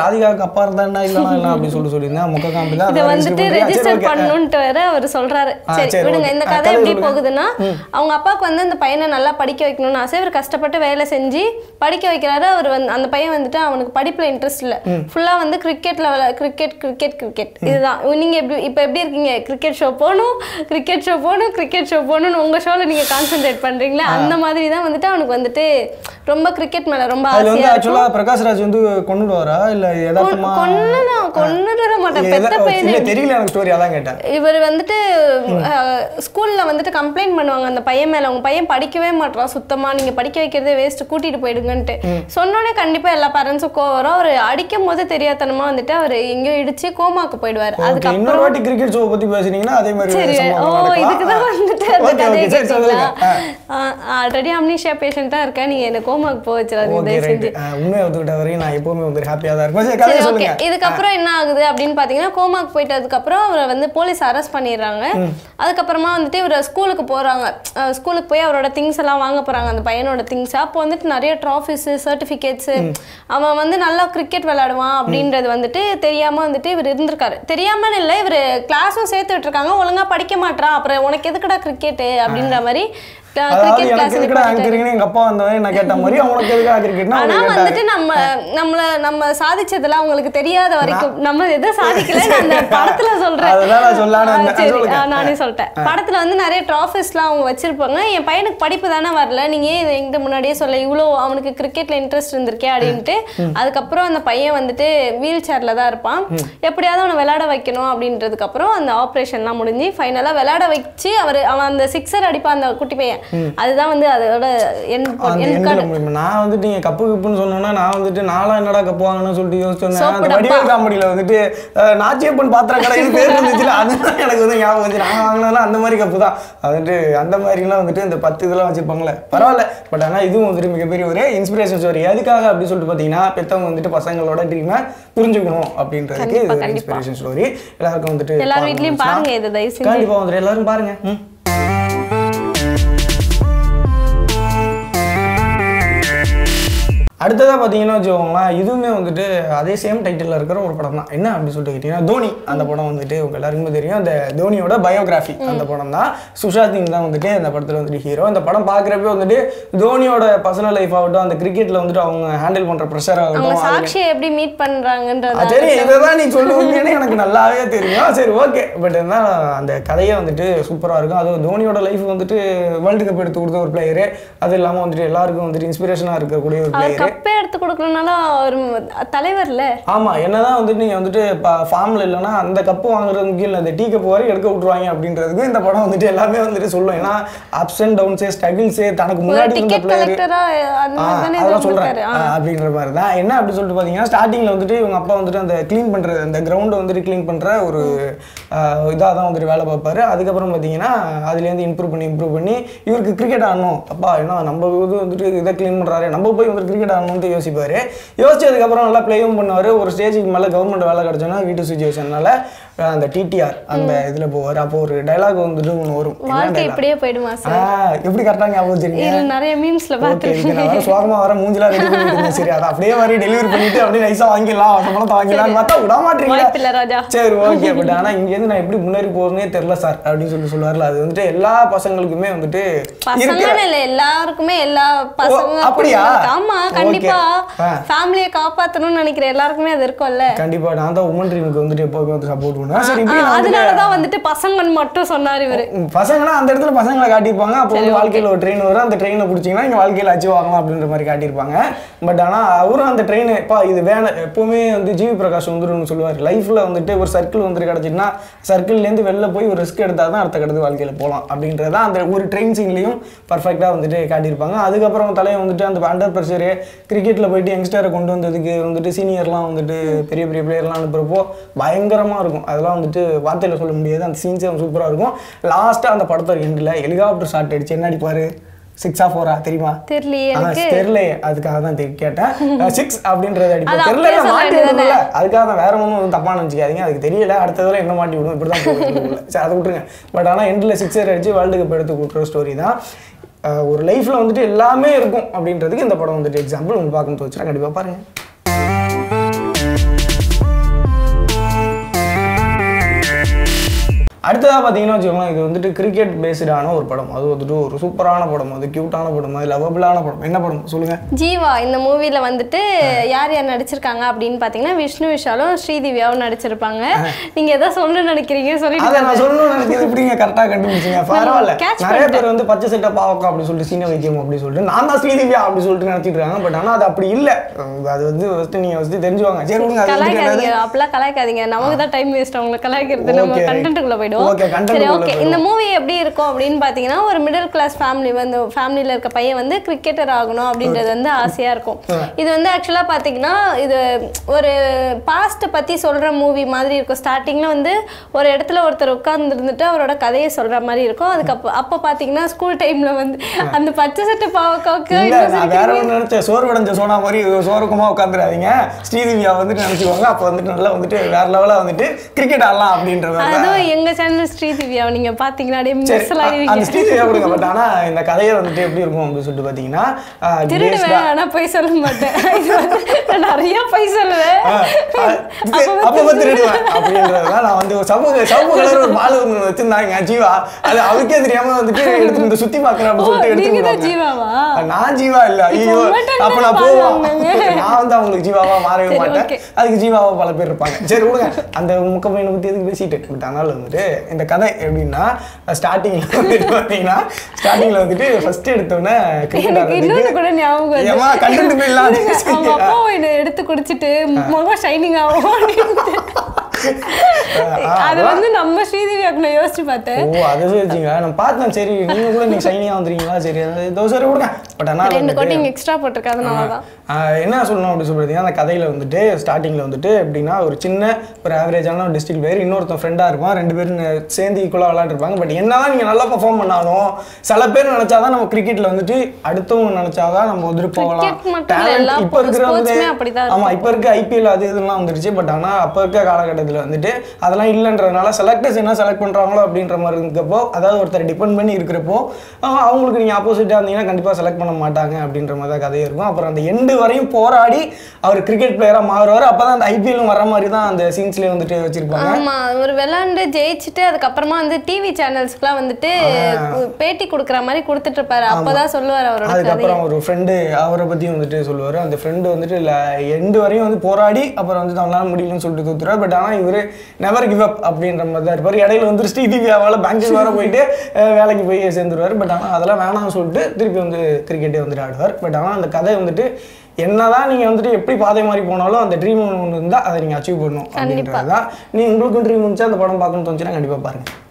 ராதிகாக்கு அப்பா இருந்தா இல்ல இல்ல சொல்லி சொல்லியிருந்தேன் முக்க காம்பி தான் இதை வந்துட்டு ரெஜிஸ்டர் பண்ணணும்ட்டு வேற அவர் சொல்றாரு சரி விடுங்க இந்த கதை எப்படி போகுதுன்னா அவங்க அப்பாவுக்கு வந்து அந்த பையனை நல்லா படிக்க வைக்கணும்னு ஆசை இவர் கஷ்டப்பட்டு வேலை செஞ்சு செஞ்சு படிக்க வைக்கிறாரு அவர் வந்து அந்த பையன் வந்துட்டு அவனுக்கு படிப்பில் இன்ட்ரெஸ்ட் இல்லை ஃபுல்லாக வந்து கிரிக்கெட் விளா கிரிக்கெட் கிரிக்கெட் கிரிக்கெட் இதுதான் நீங்கள் எப்படி இப்போ எப்படி இருக்கீங்க கிரிக்கெட் ஷோ போகணும் கிரிக்கெட் ஷோ போகணும் கிரிக்கெட் ஷோ போகணும்னு உங்கள் ஷோல நீங்கள் கான்சென்ட்ரேட் பண்ணுறீங்களா அந்த மாதிரி தான் வந்துட்டு அவனுக்கு வந்துட்டு ரொம்ப கிரிக்கெட் மேல ரொம்ப அதுல வந்து ஆக்சுவலா ராஜ் வந்து கொன்னுடுவாரா இல்ல எதார்த்தமா கொன்னனா கொன்னுடற மாட்டான் பெத்த பையன் இல்ல தெரியல எனக்கு ஸ்டோரி அதான் கேட்டேன் இவர் வந்துட்டு ஸ்கூல்ல வந்துட்டு கம்ப்ளைண்ட் பண்ணுவாங்க அந்த பையன் மேல உங்க பையன் படிக்கவே மாட்டறான் சுத்தமா நீங்க படிக்க வைக்கிறதே வேஸ்ட் கூட்டிட்டு போயிடுங்கன்ட்டு சொன்னோடனே கண்டிப்பா எல்லா பேரண்ட்ஸும் கோவம் வரும் அவர் அடிக்கும் போது தெரியாதனமா வந்துட்டு அவர் எங்கேயோ இடிச்சு கோமாக்கு போயிடுவார் அதுக்கு இன்னொரு வாட்டி கிரிக்கெட் ஷோ பத்தி பேசுனீங்கன்னா அதே மாதிரி சரி ஓ இதுக்கு தான் வந்துட்டு ஆல்ரெடி அம்னிஷியா பேஷண்டா இருக்கேன் நீங்க எனக்கும் ஹோம் ஒர்க் போச்சு உண்மையை ஒத்துக்கிட்ட வரைக்கும் நான் எப்பவுமே வந்து ஹாப்பியாக தான் இருக்கும் ஓகே இதுக்கப்புறம் என்ன ஆகுது அப்படின்னு பார்த்தீங்கன்னா ஹோம்ஒர்க் போயிட்டதுக்கப்புறம் அவரை வந்து போலீஸ் அரெஸ்ட் பண்ணிடுறாங்க அதுக்கப்புறமா வந்துட்டு இவர் ஸ்கூலுக்கு போகிறாங்க ஸ்கூலுக்கு போய் அவரோட திங்ஸ் எல்லாம் வாங்க போகிறாங்க அந்த பையனோட திங்ஸ் அப்போ வந்துட்டு நிறைய ட்ராஃபிஸு சர்டிஃபிகேட்ஸு அவன் வந்து நல்லா கிரிக்கெட் விளாடுவான் அப்படின்றது வந்துட்டு தெரியாமல் வந்துட்டு இவர் இருந்திருக்காரு தெரியாமல் இல்லை இவர் கிளாஸும் சேர்த்து விட்டுருக்காங்க ஒழுங்காக படிக்க மாட்டான் அப்புறம் உனக்கு எதுக்குடா கிரிக்கெட்டு அப்படின்ற மாதிரி வந்துட்டு நம்ம நம்ம அவங்களுக்கு தெரியாத வரைக்கும் நம்ம அந்த நானே சொல்லிட்டேன் வந்து நிறைய ட்ராஃபிஸ்லாம் அவங்க என் பையனுக்கு படிப்பு தானே வரல நீங்க முன்னாடியே சொல்ல இவ்வளோ அவனுக்கு இன்ட்ரெஸ்ட் இருந்திருக்கே அப்படின்ட்டு அதுக்கப்புறம் அந்த பையன் வந்துட்டு வீல் தான் இருப்பான் எப்படியாவது அவனை விளையாட வைக்கணும் அந்த ஆப்ரேஷன்லாம் முடிஞ்சு ஃபைனலாக விளையாட வச்சு அவர் அவன் அந்த சிக்ஸர் அடிப்பான் அந்த குட்டி பையன் அதுதான் வந்து அதோட என் நான் வந்துட்டு நீங்கள் கப்பு கப்புன்னு சொன்னோன்னா நான் வந்துட்டு நாளா என்னடா கப்பு வாங்கணும்னு சொல்லிட்டு அந்த வடிவேல் காமெடியில வந்துட்டு நாச்சியப்பன் பாத்திர கடை <laughs> பேர் இருந்துச்சுல அதுதான் எனக்கு வந்து ஞாபகம் வந்து நான் வாங்கினதெல்லாம் அந்த மாதிரி கப்பு தான் வந்துட்டு அந்த மாதிரி எல்லாம் வந்துட்டு இந்த பத்து இதெல்லாம் வச்சுருப்பாங்களே பரவாயில்ல பட் ஆனா இதுவும் வந்துட்டு மிகப்பெரிய ஒரு இன்ஸ்பிரேஷன் ஸ்டோரி எதுக்காக அப்படின்னு சொல்லிட்டு பாத்தீங்கன்னா பெத்தவங்க வந்துட்டு பசங்களோட ட்ரீமை புரிஞ்சுக்கணும் அப்படின்றதுக்கு இது இன்ஸ்பிரேஷன் ஸ்டோரி எல்லாருக்கும் வந்துட்டு எல்லார் வீட்லேயும் பாருங்க இதை தயவு வந்துட்டு எல்லாரும் பாருங்க அடுத்ததாக பார்த்தீங்கன்னா வச்சுக்கோங்களேன் இதுவுமே வந்துட்டு அதே சேம் டைட்டிலில் இருக்கிற ஒரு படம் தான் என்ன அப்படின்னு சொல்லிட்டு கேட்டிங்கன்னா தோனி அந்த படம் வந்துட்டு எல்லாருக்குமே தெரியும் அந்த தோனியோட பயோகிராஃபி அந்த படம் தான் சுஷாதிங் தான் வந்துட்டு அந்த படத்தில் வந்துட்டு ஹீரோ அந்த படம் பார்க்குறப்பே வந்துட்டு தோனியோட பர்சனல் லைஃப் ஆகட்டும் அந்த கிரிக்கெட்டில் வந்துட்டு அவங்க ஹேண்டில் பண்ணுற ப்ரெஷர் ஆகட்டும் சாட்சியை எப்படி மீட் பண்ணுறாங்கன்றது சரி இதை தான் நீ சொல்லுவீங்கன்னு எனக்கு நல்லாவே தெரியும் சரி ஓகே பட் என்ன அந்த கதையே வந்துட்டு சூப்பராக இருக்கும் அதுவும் தோனியோட லைஃப் வந்துட்டு வேர்ல்டு கப் எடுத்து கொடுத்த ஒரு பிளேயரு அது இல்லாமல் வந்துட்டு எல்லாருக்கும் வந்துட்டு இன்ஸ்பிரேஷனாக இருக்கக்கூடிய ஒரு பிளேயர் கப்பே எடுத்து கொடுக்கறனால ஒரு இல்ல ஆமா என்னதான் வந்துட்டு நீங்க வந்துட்டு ஃபார்ம்ல இல்லைன்னா அந்த கப்பு வாங்குறது முக்கியம் அந்த டீ கப்பு வரை எடுக்க விட்டுருவாங்க அப்படின்றதுக்கு இந்த படம் வந்துட்டு எல்லாமே வந்துட்டு சொல்லும் ஏன்னா அப்ஸ் அண்ட் டவுன்ஸே ஸ்ட்ரகிள்ஸே தனக்கு முன்னாடி இருந்த பிளேயர் அதெல்லாம் சொல்றேன் அப்படின்ற மாதிரி தான் என்ன அப்படி சொல்லிட்டு பாத்தீங்கன்னா ஸ்டார்டிங்ல வந்துட்டு இவங்க அப்பா வந்துட்டு அந்த கிளீன் பண்றது அந்த கிரவுண்டை வந்துட்டு க்ளீன் பண்ற ஒரு இதாக தான் வந்துட்டு வேலை பார்ப்பாரு அதுக்கப்புறம் பார்த்தீங்கன்னா அதுலேருந்து இம்ப்ரூவ் பண்ணி இம்ப்ரூவ் பண்ணி இவருக்கு கிரிக்கெட் ஆடணும் அப்பா என்ன நம்ம வந்துட்டு இதை க்ளீன் பண்ணுறாரு நம்ம போய் வந்துட்டு கிரிக்கெட் வந்து யோசிப்பார் யோசிச்சதுக்கப்புறம் நல்லா ப்ளேவும் பண்ணுவார் ஒரு ஸ்டேஜுக்கு மேலே கவர்மெண்ட் வேலை கிடச்சோன்னா வீட்டு சுச்சுவேஷன்னால அந்த டிடிஆர் அந்த இதுல போவார் அப்போ ஒரு டைலாக் வந்துட்டு ஒன்று வரும் வாழ்க்கை இப்படியே போயிடுமா சார் எப்படி கரெக்டாக ஞாபகம் வச்சிருக்கீங்க நிறைய மீன்ஸ்ல பார்த்துருக்கேன் சோகமாக வர மூஞ்சிலாம் ரெடி பண்ணிட்டு சரி அதை அப்படியே வரி டெலிவரி பண்ணிட்டு அப்படியே நைஸாக வாங்கிடலாம் சம்பளம் வாங்கிடலாம் பார்த்தா விட மாட்டீங்க சரி ஓகே பட் ஆனால் இங்கேருந்து நான் எப்படி முன்னேறி போறேனே தெரில சார் அப்படின்னு சொல்லி சொல்லுவார்ல அது வந்துட்டு எல்லா பசங்களுக்குமே வந்துட்டு எல்லாருக்குமே எல்லா பசங்க அப்படியா ஆமா கண்டிப்பா ஃபேமிலியை காப்பாற்றணும்னு நினைக்கிற எல்லாருக்குமே அது இருக்கும்ல கண்டிப்பா நான் தான் உமன் ட்ரீமுக்கு வந்துட்டு எப்போவுமே வந்து சப்போர்ட் போகணும் சரி அதனாலதான் வந்துட்டு பசங்கன்னு மட்டும் சொன்னார் இவர் பசங்கன்னா அந்த இடத்துல பசங்களை காட்டியிருப்பாங்க அப்போ வந்து வாழ்க்கையில் ஒரு ட்ரெயின் வரும் அந்த ட்ரெயினை பிடிச்சிங்கன்னா இங்கே வாழ்க்கையில் அச்சீவ் ஆகலாம் அப்படின்ற மாதிரி காட்டியிருப்பாங்க பட் ஆனால் அவரும் அந்த ட்ரெயின் இப்போ இது வேண எப்போவுமே வந்து ஜிவி பிரகாஷ் வந்துருன்னு சொல்லுவார் லைஃப்பில் வந்துட்டு ஒரு சர்க்கிள் வந்துட்டு கிடச்சின்னா சர்க்கிள்லேருந்து வெளில போய் ஒரு ரிஸ்க் எடுத்தால் தான் அடுத்த கடந்து வாழ்க்கையில் போகலாம் அப்படின்றதான் அந்த ஒரு ட்ரெயின் சீன்லையும் பர்ஃபெக்டாக வந்துட்டு காட்டியிருப்பாங்க அதுக்கப்புறம் தலையை வந்துட்டு அந்த அண்டர் ப்ரெஷரு கிரிக்கெட்டில் போயிட்டு யங்ஸ்டரை கொண்டு வந்ததுக்கு வந்துட்டு சீனியர்லாம் வந்துட்டு பெரிய பெரிய பிளேயர்லாம் அனுப்புகிறப்போ பயங்கரமாக இருக்கும் அதெல்லாம் வந்துட்டு வார்த்தையில் சொல்ல முடியாது அந்த சீன்ஸே சூப்பராக இருக்கும் லாஸ்ட்டாக அந்த படத்தோட எண்டில் ஹெலிகாப்டர் ஷாட் அடிச்சு என்ன அடிப்பார் சிக்ஸா ஃபோரா தெரியுமா தெரியலையே அதுக்காக தான் கேட்டேன் சிக்ஸ் அப்படின்றது அடிப்பேன் தெரியல மாட்டிடுதுல அதுக்காக தான் வேற ஒன்றும் தப்பான நினச்சிக்காதீங்க அதுக்கு தெரியல அடுத்த தடவை என்ன மாட்டி விடும் இப்படி தான் சரி அதை விட்டுருங்க பட் ஆனால் எண்டில் சிக்ஸர் அடிச்சு வேர்ல்டு கப் எடுத்து கொடுக்குற ஸ்டோரி தான் ஒரு லைஃப்பில் வந்துட்டு எல்லாமே இருக்கும் அப்படின்றதுக்கு இந்த படம் வந்துட்டு எக்ஸாம்பிள் உங்களுக்கு பார்க்கணும் வச்சுனா கண்டிப்பாக பாருங்கள் அடுத்ததாக பார்த்தீங்கன்னா வச்சுக்கோங்களேன் இது வந்துட்டு கிரிக்கெட் பேஸ்டான ஒரு படம் அது வந்துட்டு ஒரு சூப்பரான படம் அது க்யூட்டான படம் அது லவபிளான படம் என்ன படம் சொல்லுங்க ஜீவா இந்த மூவியில் வந்துட்டு யார் யார் நடிச்சிருக்காங்க அப்படின்னு பார்த்தீங்கன்னா விஷ்ணு விஷாலும் ஸ்ரீதிவியாவும் நடிச்சிருப்பாங்க நீங்கள் எதை சொல்லணும்னு நினைக்கிறீங்க சொல்லிட்டு நான் சொல்லணும்னு நினைக்கிறது இப்படிங்க கரெக்டாக கண்டுபிடிச்சிங்க பரவாயில்ல நிறைய பேர் வந்து பச்சை சட்டை பாவக்கா அப்படின்னு சொல்லிட்டு சீன வைத்தியம் அப்படின்னு சொல்லிட்டு நான் தான் ஸ்ரீதிவியா அப்படின்னு சொல்லிட்டு நினைச்சிட்டு இருக்காங்க பட் ஆனால் அது அப்படி இல்லை அது வந்து ஃபஸ்ட்டு நீங்கள் ஃபஸ்ட்டு தெரிஞ்சுவாங்க சரி கலாய்க்காதீங்க அப்பெல்லாம் கலாய்க்காதீங்க நமக்கு தான் டைம் வேஸ்ட் அவங்களை கலாய்க்கிறது நம்ம கண்டென்ட்டுக்குள்ளே போயிடும் ஆகிடும் சரி ஓகே இந்த மூவி எப்படி இருக்கும் அப்படின்னு பார்த்தீங்கன்னா ஒரு மிடில் கிளாஸ் ஃபேமிலி வந்து ஃபேமிலியில இருக்க பையன் வந்து கிரிக்கெட்டர் ஆகணும் அப்படின்றது வந்து ஆசையாக இருக்கும் இது வந்து ஆக்சுவலா பார்த்தீங்கன்னா இது ஒரு பாஸ்ட்டை பத்தி சொல்கிற மூவி மாதிரி இருக்கும் ஸ்டார்டிங்கில் வந்து ஒரு இடத்துல ஒருத்தர் உட்காந்துருந்துட்டு அவரோட கதையை சொல்ற மாதிரி இருக்கும் அதுக்கப்புறம் அப்போ பார்த்தீங்கன்னா ஸ்கூல் டைம்ல வந்து அந்த பச்சை சட்டை பாவக்காவுக்கு வேற ஒன்று நினச்சேன் சோர்வடைஞ்ச சோனா மாதிரி சோர்க்கமாக உட்காந்துடாதீங்க ஸ்ரீதிவியா வந்துட்டு நினச்சிக்கோங்க அப்போ வந்துட்டு நல்லா வந்துட்டு வேற லெவலாக வந்துட்டு கிரிக்கெட் ஆடலாம் அப்படின்றது அதுவும் எங்கள் ஸ்ரீ ஸ்ரீதிவ்யாவை நீங்க பாத்தீங்கன்னா அந்த ஸ்ரீதிவ்யா கொடுங்க பட் ஆனா இந்த கதையை வந்துட்டு எப்படி இருக்கும் அப்படின்னு சொல்லிட்டு பாத்தீங்கன்னா திருடுவேன் ஆனா போய் சொல்ல மாட்டேன் நிறைய போய் சொல்லுவேன் அப்ப திருடுவேன் அப்படின்றதுலாம் நான் வந்து சமூக சமூக ஒரு பால் ஒன்று வச்சிருந்தாங்க ஜீவா அது அவருக்கே தெரியாம வந்துட்டு எடுத்து இந்த சுத்தி பாக்குறேன் அப்படின்னு சொல்லிட்டு எடுத்துருவாங்க நான் ஜீவா இல்ல ஐயோ அப்ப நான் போவோம் நான் வந்து அவங்களுக்கு ஜீவாவா மாறவே மாட்டேன் அதுக்கு ஜீவாவா பல பேர் இருப்பாங்க சரி விடுங்க அந்த முக்கமையினை பத்தி எதுக்கு பேசிட்டு பட் அதனால வந்துட்டு இந்த கதை எப்படின்னா ஸ்டார்டிங்ல வந்துட்டு பார்த்தீங்கன்னா ஸ்டார்டிங்கில் வந்துட்டு ஃபர்ஸ்ட் எடுத்தோன்னே கிரிக்கெட் கூட ஞாபகம் ஏமா கண்டென்ட் என்ன எடுத்து குடிச்சிட்டு முகம் ஷைனிங் ஆகும் அது வந்து நம்ம ஸ்ரீதேவி அப்படின்னு யோசிச்சு பார்த்தேன் ஓ அது சொல்லிச்சிங்க நான் பார்த்தேன் சரி நீங்க கூட நீங்க சைனியா வந்துறீங்களா சரி தோசை கூட பட் ஆனா ரெண்டு கோட்டிங் எக்ஸ்ட்ரா தான் என்ன சொல்லணும் அப்படி சொல்றீங்க அந்த கதையில வந்துட்டு ஸ்டார்டிங்ல வந்துட்டு எப்படின்னா ஒரு சின்ன ஒரு ஆவரேஜான ஒரு டிஸ்ட்ரிக்ட் பேர் இன்னொருத்தன் ஃப்ரெண்டாக இருப்பான் ரெண்டு பேரும் சேர்ந்து ஈக்குவலாக விளாண்டுருப்பாங்க பட் என்னதான் நீங்க நல்லா பர்ஃபார்ம் பண்ணாலும் சில பேர் நினைச்சாதான் நம்ம கிரிக்கெட்ல வந்துட்டு அடுத்தவங்க நினைச்சாதான் நம்ம வந்துட்டு போகலாம் டேலண்ட் இப்போ இருக்கிற வந்து ஆமா இப்போ இருக்க ஐபிஎல் அது இதெல்லாம் வந்துருச்சு பட் ஆனால் அப்போ இருக்க காலகட்டத்தில் இதில் வந்துட்டு அதெல்லாம் இல்லைன்றதுனால செலக்டர்ஸ் என்ன செலக்ட் பண்ணுறாங்களோ அப்படின்ற மாதிரி இருக்கப்போ அதாவது ஒருத்தர் டிபெண்ட் பண்ணி இருக்கிறப்போ அவங்களுக்கு நீங்கள் ஆப்போசிட்டாக இருந்தீங்கன்னா கண்டிப்பாக செலக்ட் பண்ண மாட்டாங்க அப்படின்ற மாதிரி தான் கதையே இருக்கும் அப்புறம் அந்த எண்டு வரையும் போராடி அவர் கிரிக்கெட் பிளேயராக மாறுவார் அப்போ தான் அந்த ஐபிஎல் வர மாதிரி தான் அந்த சீன்ஸ்லேயே வந்துட்டு வச்சிருப்பாங்க ஆமாம் ஒரு விளாண்டு ஜெயிச்சுட்டு அதுக்கப்புறமா வந்து டிவி சேனல்ஸ்க்குலாம் வந்துட்டு பேட்டி கொடுக்குற மாதிரி கொடுத்துட்டு அப்போ அப்போதான் சொல்லுவார் அவர் அதுக்கப்புறம் ஒரு ஃப்ரெண்டு அவரை பற்றியும் வந்துட்டு சொல்லுவார் அந்த ஃப்ரெண்டு வந்துட்டு இல்லை எண்டு வரையும் வந்து போராடி அப்புறம் வந்து அவங்களால முடியலன்னு சொல்லிட்டு தூத்துறாரு பட் ஆனால் ஆனால் இவர் நெவர் கிவ் அப் அப்படின்ற மாதிரி தான் இருப்பார் இடையில வந்து ஸ்ரீதிவியாவால் பெங்களூர் வேறு போயிட்டு வேலைக்கு போய் சேர்ந்துருவார் பட் ஆனால் அதெல்லாம் வேணாம்னு சொல்லிட்டு திருப்பி வந்து கிரிக்கெட்டே வந்துட்டு ஆடுவார் பட் ஆனால் அந்த கதை வந்துட்டு என்னதான் நீங்க வந்துட்டு எப்படி பாதை மாதிரி போனாலும் அந்த ட்ரீம் ஒன்று இருந்தால் அதை நீங்க அச்சீவ் பண்ணணும் அப்படின்றது தான் நீ உங்களுக்கும் ட்ரீம் இருந்துச்சு அந்த படம் பார்க்கணும்னு தோணுச்சுன்னா கண்டிப்பாக பாருங்க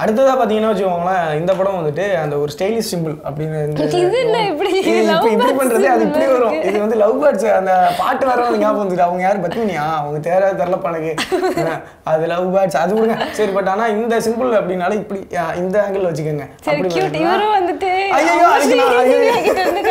அடுத்ததாக பார்த்தீங்கன்னா வச்சுக்கோங்களேன் இந்த படம் வந்துட்டு அந்த ஒரு ஸ்டைலிஷ் சிம்பிள் அப்படின்னு இப்படி பண்ணுறது அது இப்படி வரும் இது வந்து லவ் பேர்ட்ஸ் அந்த பாட்டு வர ஞாபகம் வந்துட்டு அவங்க யாரும் பத்மினியா அவங்க தேர தெரில பணக்கு அது லவ் பேர்ட்ஸ் அது விடுங்க சரி பட் ஆனா இந்த சிம்பிள் அப்படின்னால இப்படி இந்த ஆங்கிள் வச்சுக்கோங்க இவரும் வந்துட்டு ஐயோ அந்த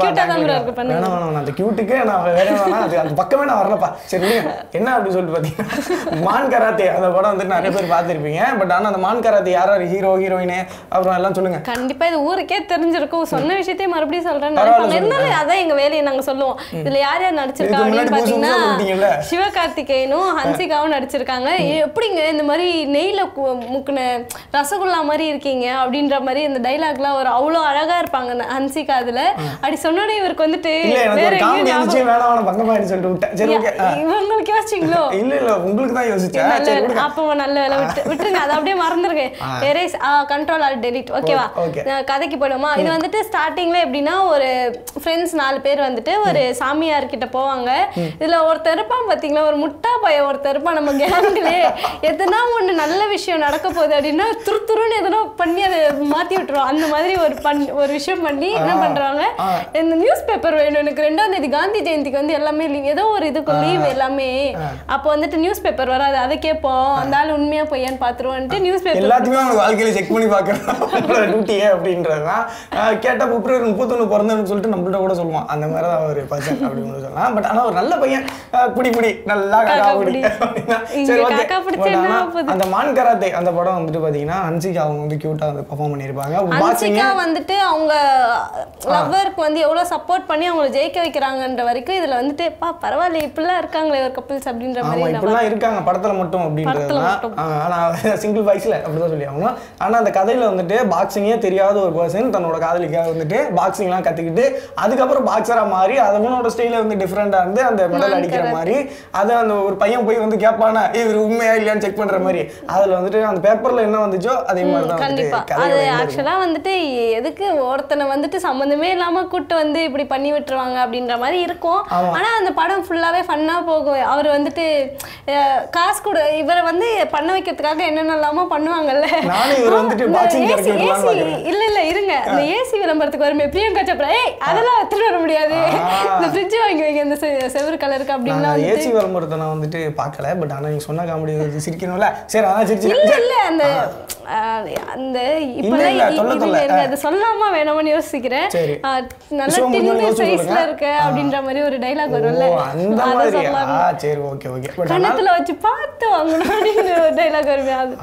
வேணாம் வேணாம் அந்த கியூட்டுக்கே நான் வேற வேணாம் அது அந்த பக்கமே நான் வரலப்பா சரி என்ன அப்படின்னு சொல்லிட்டு பார்த்தீங்கன்னா மான் கராத்தே அந்த படம் வந்து நிறைய பேர் பார்த்துருப்பீங்க பட் ஆனால் அந்த மான்காராத்தி யார் யார் ஹீரோ ஹீரோயினே அப்புறம் எல்லாம் சொல்லுங்க கண்டிப்பா இது ஊருக்கே தெரிஞ்சிருக்கும் சொன்ன விஷயத்தையே மறுபடியும் சொல்றேன் இருந்தாலும் அதான் எங்க வேலையை நாங்க சொல்லுவோம் இதுல யார் யார் நடிச்சிருக்காங்க சிவகார்த்திகேயனும் ஹன்சிகாவும் நடிச்சிருக்காங்க எப்படிங்க இந்த மாதிரி நெய்ல முக்குன ரசகுல்லா மாதிரி இருக்கீங்க அப்படின்ற மாதிரி இந்த டைலாக்லாம் ஒரு அவ்வளோ அழகா இருப்பாங்க ஹன்சிகா அதுல அப்படி சொன்னோட இவருக்கு வந்துட்டு வேற இவங்களுக்கு யோசிச்சிங்களோ இல்ல இல்ல உங்களுக்கு தான் யோசிச்சேன் அப்போ நல்ல வேலை விட்டு விட்டுருங்க அதை அப்படியே மறந்துருங்க எரேஸ் கண்ட்ரோல் ஆல் டெலிட் ஓகேவா கதைக்கு போயிடுமா இது வந்துட்டு ஸ்டார்டிங்ல எப்படின்னா ஒரு ஃப்ரெண்ட்ஸ் நாலு பேர் வந்துட்டு ஒரு சாமியார் கிட்ட போவாங்க இதுல ஒருத்தர் இருப்பான் பாத்தீங்களா ஒரு முட்டா பைய ஒருத்தர் இருப்பான் நம்ம கேங்லே எதனா ஒண்ணு நல்ல விஷயம் நடக்க போகுது அப்படின்னா துரு துருன்னு எதனா பண்ணி அதை மாத்தி விட்டுருவோம் அந்த மாதிரி ஒரு பண் ஒரு விஷயம் பண்ணி என்ன பண்றாங்க இந்த நியூஸ் பேப்பர் வேணும் எனக்கு ரெண்டாம் தேதி காந்தி ஜெயந்திக்கு வந்து எல்லாமே லீவ் ஏதோ ஒரு இதுக்கு லீவ் எல்லாமே அப்போ வந்துட்டு நியூஸ் பேப்பர் வராது அதை கேட்போம் போவோம் அந்த ஆள் உண்மையா பொய்யான்னு பாத்துருவோம்ட்டு நியூஸ் பேப்பர் எல்லாத்தையுமே அவங்க வாழ்க்கையில செக் பண்ணி பாக்குறோம் டியூட்டியே <laughs> அப்படின்றதுதான் கேட்டால் பிப்ரவரி முப்பத்தொன்னு பிறந்தன்னு சொல்லிட்டு நம்மள்ட்ட கூட சொல்லுவான் அந்த மாதிரி தான் அவர் பையன் அப்படின்னு சொல்லலாம் பட் ஆனால் ஒரு நல்ல பையன் குடி குடி நல்லா காக்கா குடி அந்த மான் கராத்தே அந்த படம் வந்துட்டு பார்த்தீங்கன்னா ஹன்சிகா அவங்க வந்து கியூட்டா வந்து பர்ஃபார்ம் பண்ணியிருப்பாங்க ஹன்சிகா வந்துட்டு அவங்க லவ்வருக்கு வந்து எவ்வளோ சப்போர்ட் பண்ணி அவங்கள ஜெயிக்க வைக்கிறாங்கன்ற வரைக்கும் இதில் வந்துட்டு பா பரவாயில்ல இப்படிலாம் இருக்காங்களே ஒரு கப்பிள்ஸ் அப்படின்ற மாதிரி இப்படிலாம் இருக்காங்க படத்தில் மட்டும் அப்படின்னு அப்படின்றதுனா சிங்கிள் வயசுல அப்படிதான் சொல்லி ஆகணும் ஆனா அந்த கதையில வந்துட்டு பாக்ஸிங்கே தெரியாத ஒரு பர்சன் தன்னோட காதலிக்காக வந்துட்டு பாக்ஸிங் எல்லாம் கத்துக்கிட்டு அதுக்கப்புறம் பாக்ஸரா மாறி அதனோட ஸ்டைல வந்து டிஃப்ரெண்டா இருந்து அந்த மெடல் அடிக்கிற மாதிரி அதை அந்த ஒரு பையன் போய் வந்து கேட்பானா இவர் உண்மையா இல்லையான்னு செக் பண்ற மாதிரி அதுல வந்துட்டு அந்த பேப்பர்ல என்ன வந்துச்சோ அதே மாதிரி தான் அது வந்துட்டு எதுக்கு ஒருத்தனை வந்துட்டு சம்மந்தமே இல்லாம கூட்டு வந்து இப்படி பண்ணி விட்டுருவாங்க அப்படின்ற மாதிரி இருக்கும் ஆனா அந்த படம் ஃபுல்லாவே ஃபன்னா போகும் அவர் வந்துட்டு காசு கூட இவர இவரை வந்து பண்ண வைக்கிறதுக்காக என்னென்னலாமோ பண்ணுவாங்கல்ல ஏசி இல்ல இல்ல இருங்க இந்த ஏசி விளம்பரத்துக்கு வருமே பிரியங்கா சோப்ரா ஏய் அதெல்லாம் எடுத்துட்டு வர முடியாது இந்த ஃப்ரிட்ஜ் வாங்கி வைங்க இந்த செவரு கலருக்கு அப்படின்னா ஏசி விளம்பரத்தை நான் வந்துட்டு பார்க்கல பட் ஆனா நீங்க சொன்ன காமெடி சிரிக்கணும்ல சரி அதான் சிரிச்சு இல்ல இல்ல அந்த அந்த இப்பதான் சொல்லாம வேணாமனு யோசிக்கிறேன் நல்ல சைஸ்ல இருக்க அப்படின்ற மாதிரி ஒரு டைலாக் வரும்ல அந்த மாதிரி சரி ஓகே ஓகே கண்ணத்துல வச்சு பார்த்து வாங்கணும் ஒரு டைலாக் வருமே அது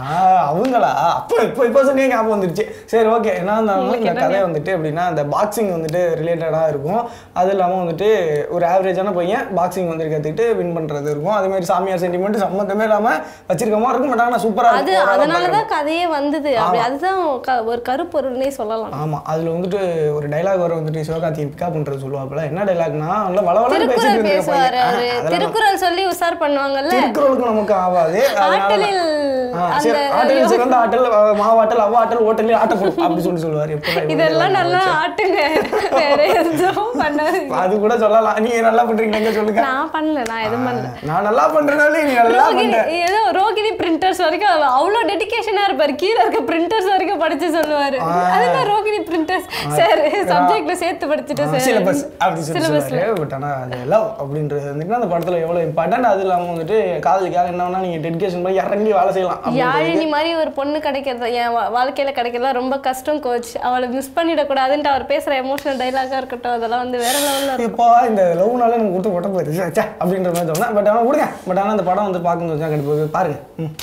அவங்களா அப்ப இப்போ இப்போ சொன்னீங்க ஞாபகம் வந்துருச்சு சரி ஓகே என்ன இருந்தாலும் இந்த கதை வந்துட்டு எப்படின்னா அந்த பாக்ஸிங் வந்துட்டு ரிலேட்டடா இருக்கும் அது இல்லாம வந்துட்டு ஒரு ஆவரேஜான பையன் பாக்ஸிங் வந்து கத்துக்கிட்டு வின் பண்றது இருக்கும் அதே மாதிரி சாமியார் சென்டிமெண்ட் சம்மந்தமே இல்லாம வச்சிருக்கமா இருக்கும் பட் ஆனா சூப்பரா இருக்கும் அதனாலதான் கதையே வந்தது அப்படி அதுதான் ஒரு கருப்பொருள்னே சொல்லலாம் ஆமா அதுல வந்துட்டு ஒரு டைலாக் வர வந்துட்டு சிவகார்த்திகன் பிக்கா பண்ணுறது சொல்லுவாப்புல என்ன டைலாக்னா நல்லா வளவள பேசிட்டு பேசுவார் திருக்குறள் சொல்லி உசார் பண்ணுவாங்கல்ல திருக்குறளுக்கு நமக்கு ஆவாது ஆட்டலில் ஆட்டலில் சிறந்த ஆட்டல் மாவாட்டல் அவ்வாட்டல் ஓட்டலில் ஆட்டப்படும் அப்படி சொல்லி சொல்லுவார் இதெல்லாம் நல்லா ஆட்டுங்க வேற எதுவும் பண்ணாது <laughs> அது கூட சொல்லலாம் நீ நல்லா பண்றீங்க சொல்லுங்க நான் பண்ணல நான் எதுவும் பண்ணல நான் நல்லா பண்றனால நீ நல்லா பண்ற ஏதோ ரோகிணி பிரிண்டர்ஸ் வரைக்கும் அவ்வளோ டெடிகேஷனா இருப்பாரு கீழே இருக்க பிரிண்டர்ஸ் வரைக்கும் படிச்சு சொல்லுவாரு அதுதான் ரோகிணி பிரிண்டர்ஸ் சார் சப்ஜெக்ட்ல சேர்த்து படிச்சுட்டேன் சார் சிலபஸ் அப்படி பட் ஆனால் அது எல்லாம் அப்படின்றது வந்துட்டு அந்த படத்துல எவ்வளவு இம்பார்ட்டன் அது இல்லாம வந்துட்டு காதலிக்காக என்ன வேணா நீங்க டெடிக்கேஷன் பண்ணி இறங்கி வேலை செய்யலாம் யாழினி மாதிரி ஒரு பொண்ணு கிடைக்கிறது என் வாழ்க்கையில கிடைக்கிறதா ரொம்ப கஷ்டம் கோச் அவளை மிஸ் பண்ணிடக்கூடாதுன்ட்டு அவர் பேசுற எமோஷனல் டைலாகா இருக்கட்டும் அதெல்லாம் வந்து வேற லெவலில் இப்போ இந்த லவ்னால எனக்கு விட்டு போட்ட போயிருச்சு அப்படின்ற மாதிரி தோணும் பட் ஆனா விடுங்க பட் ஆனா அந்த படம் வந்து பார்க்கணும் கண்டிப்பாக பாருங்க ம்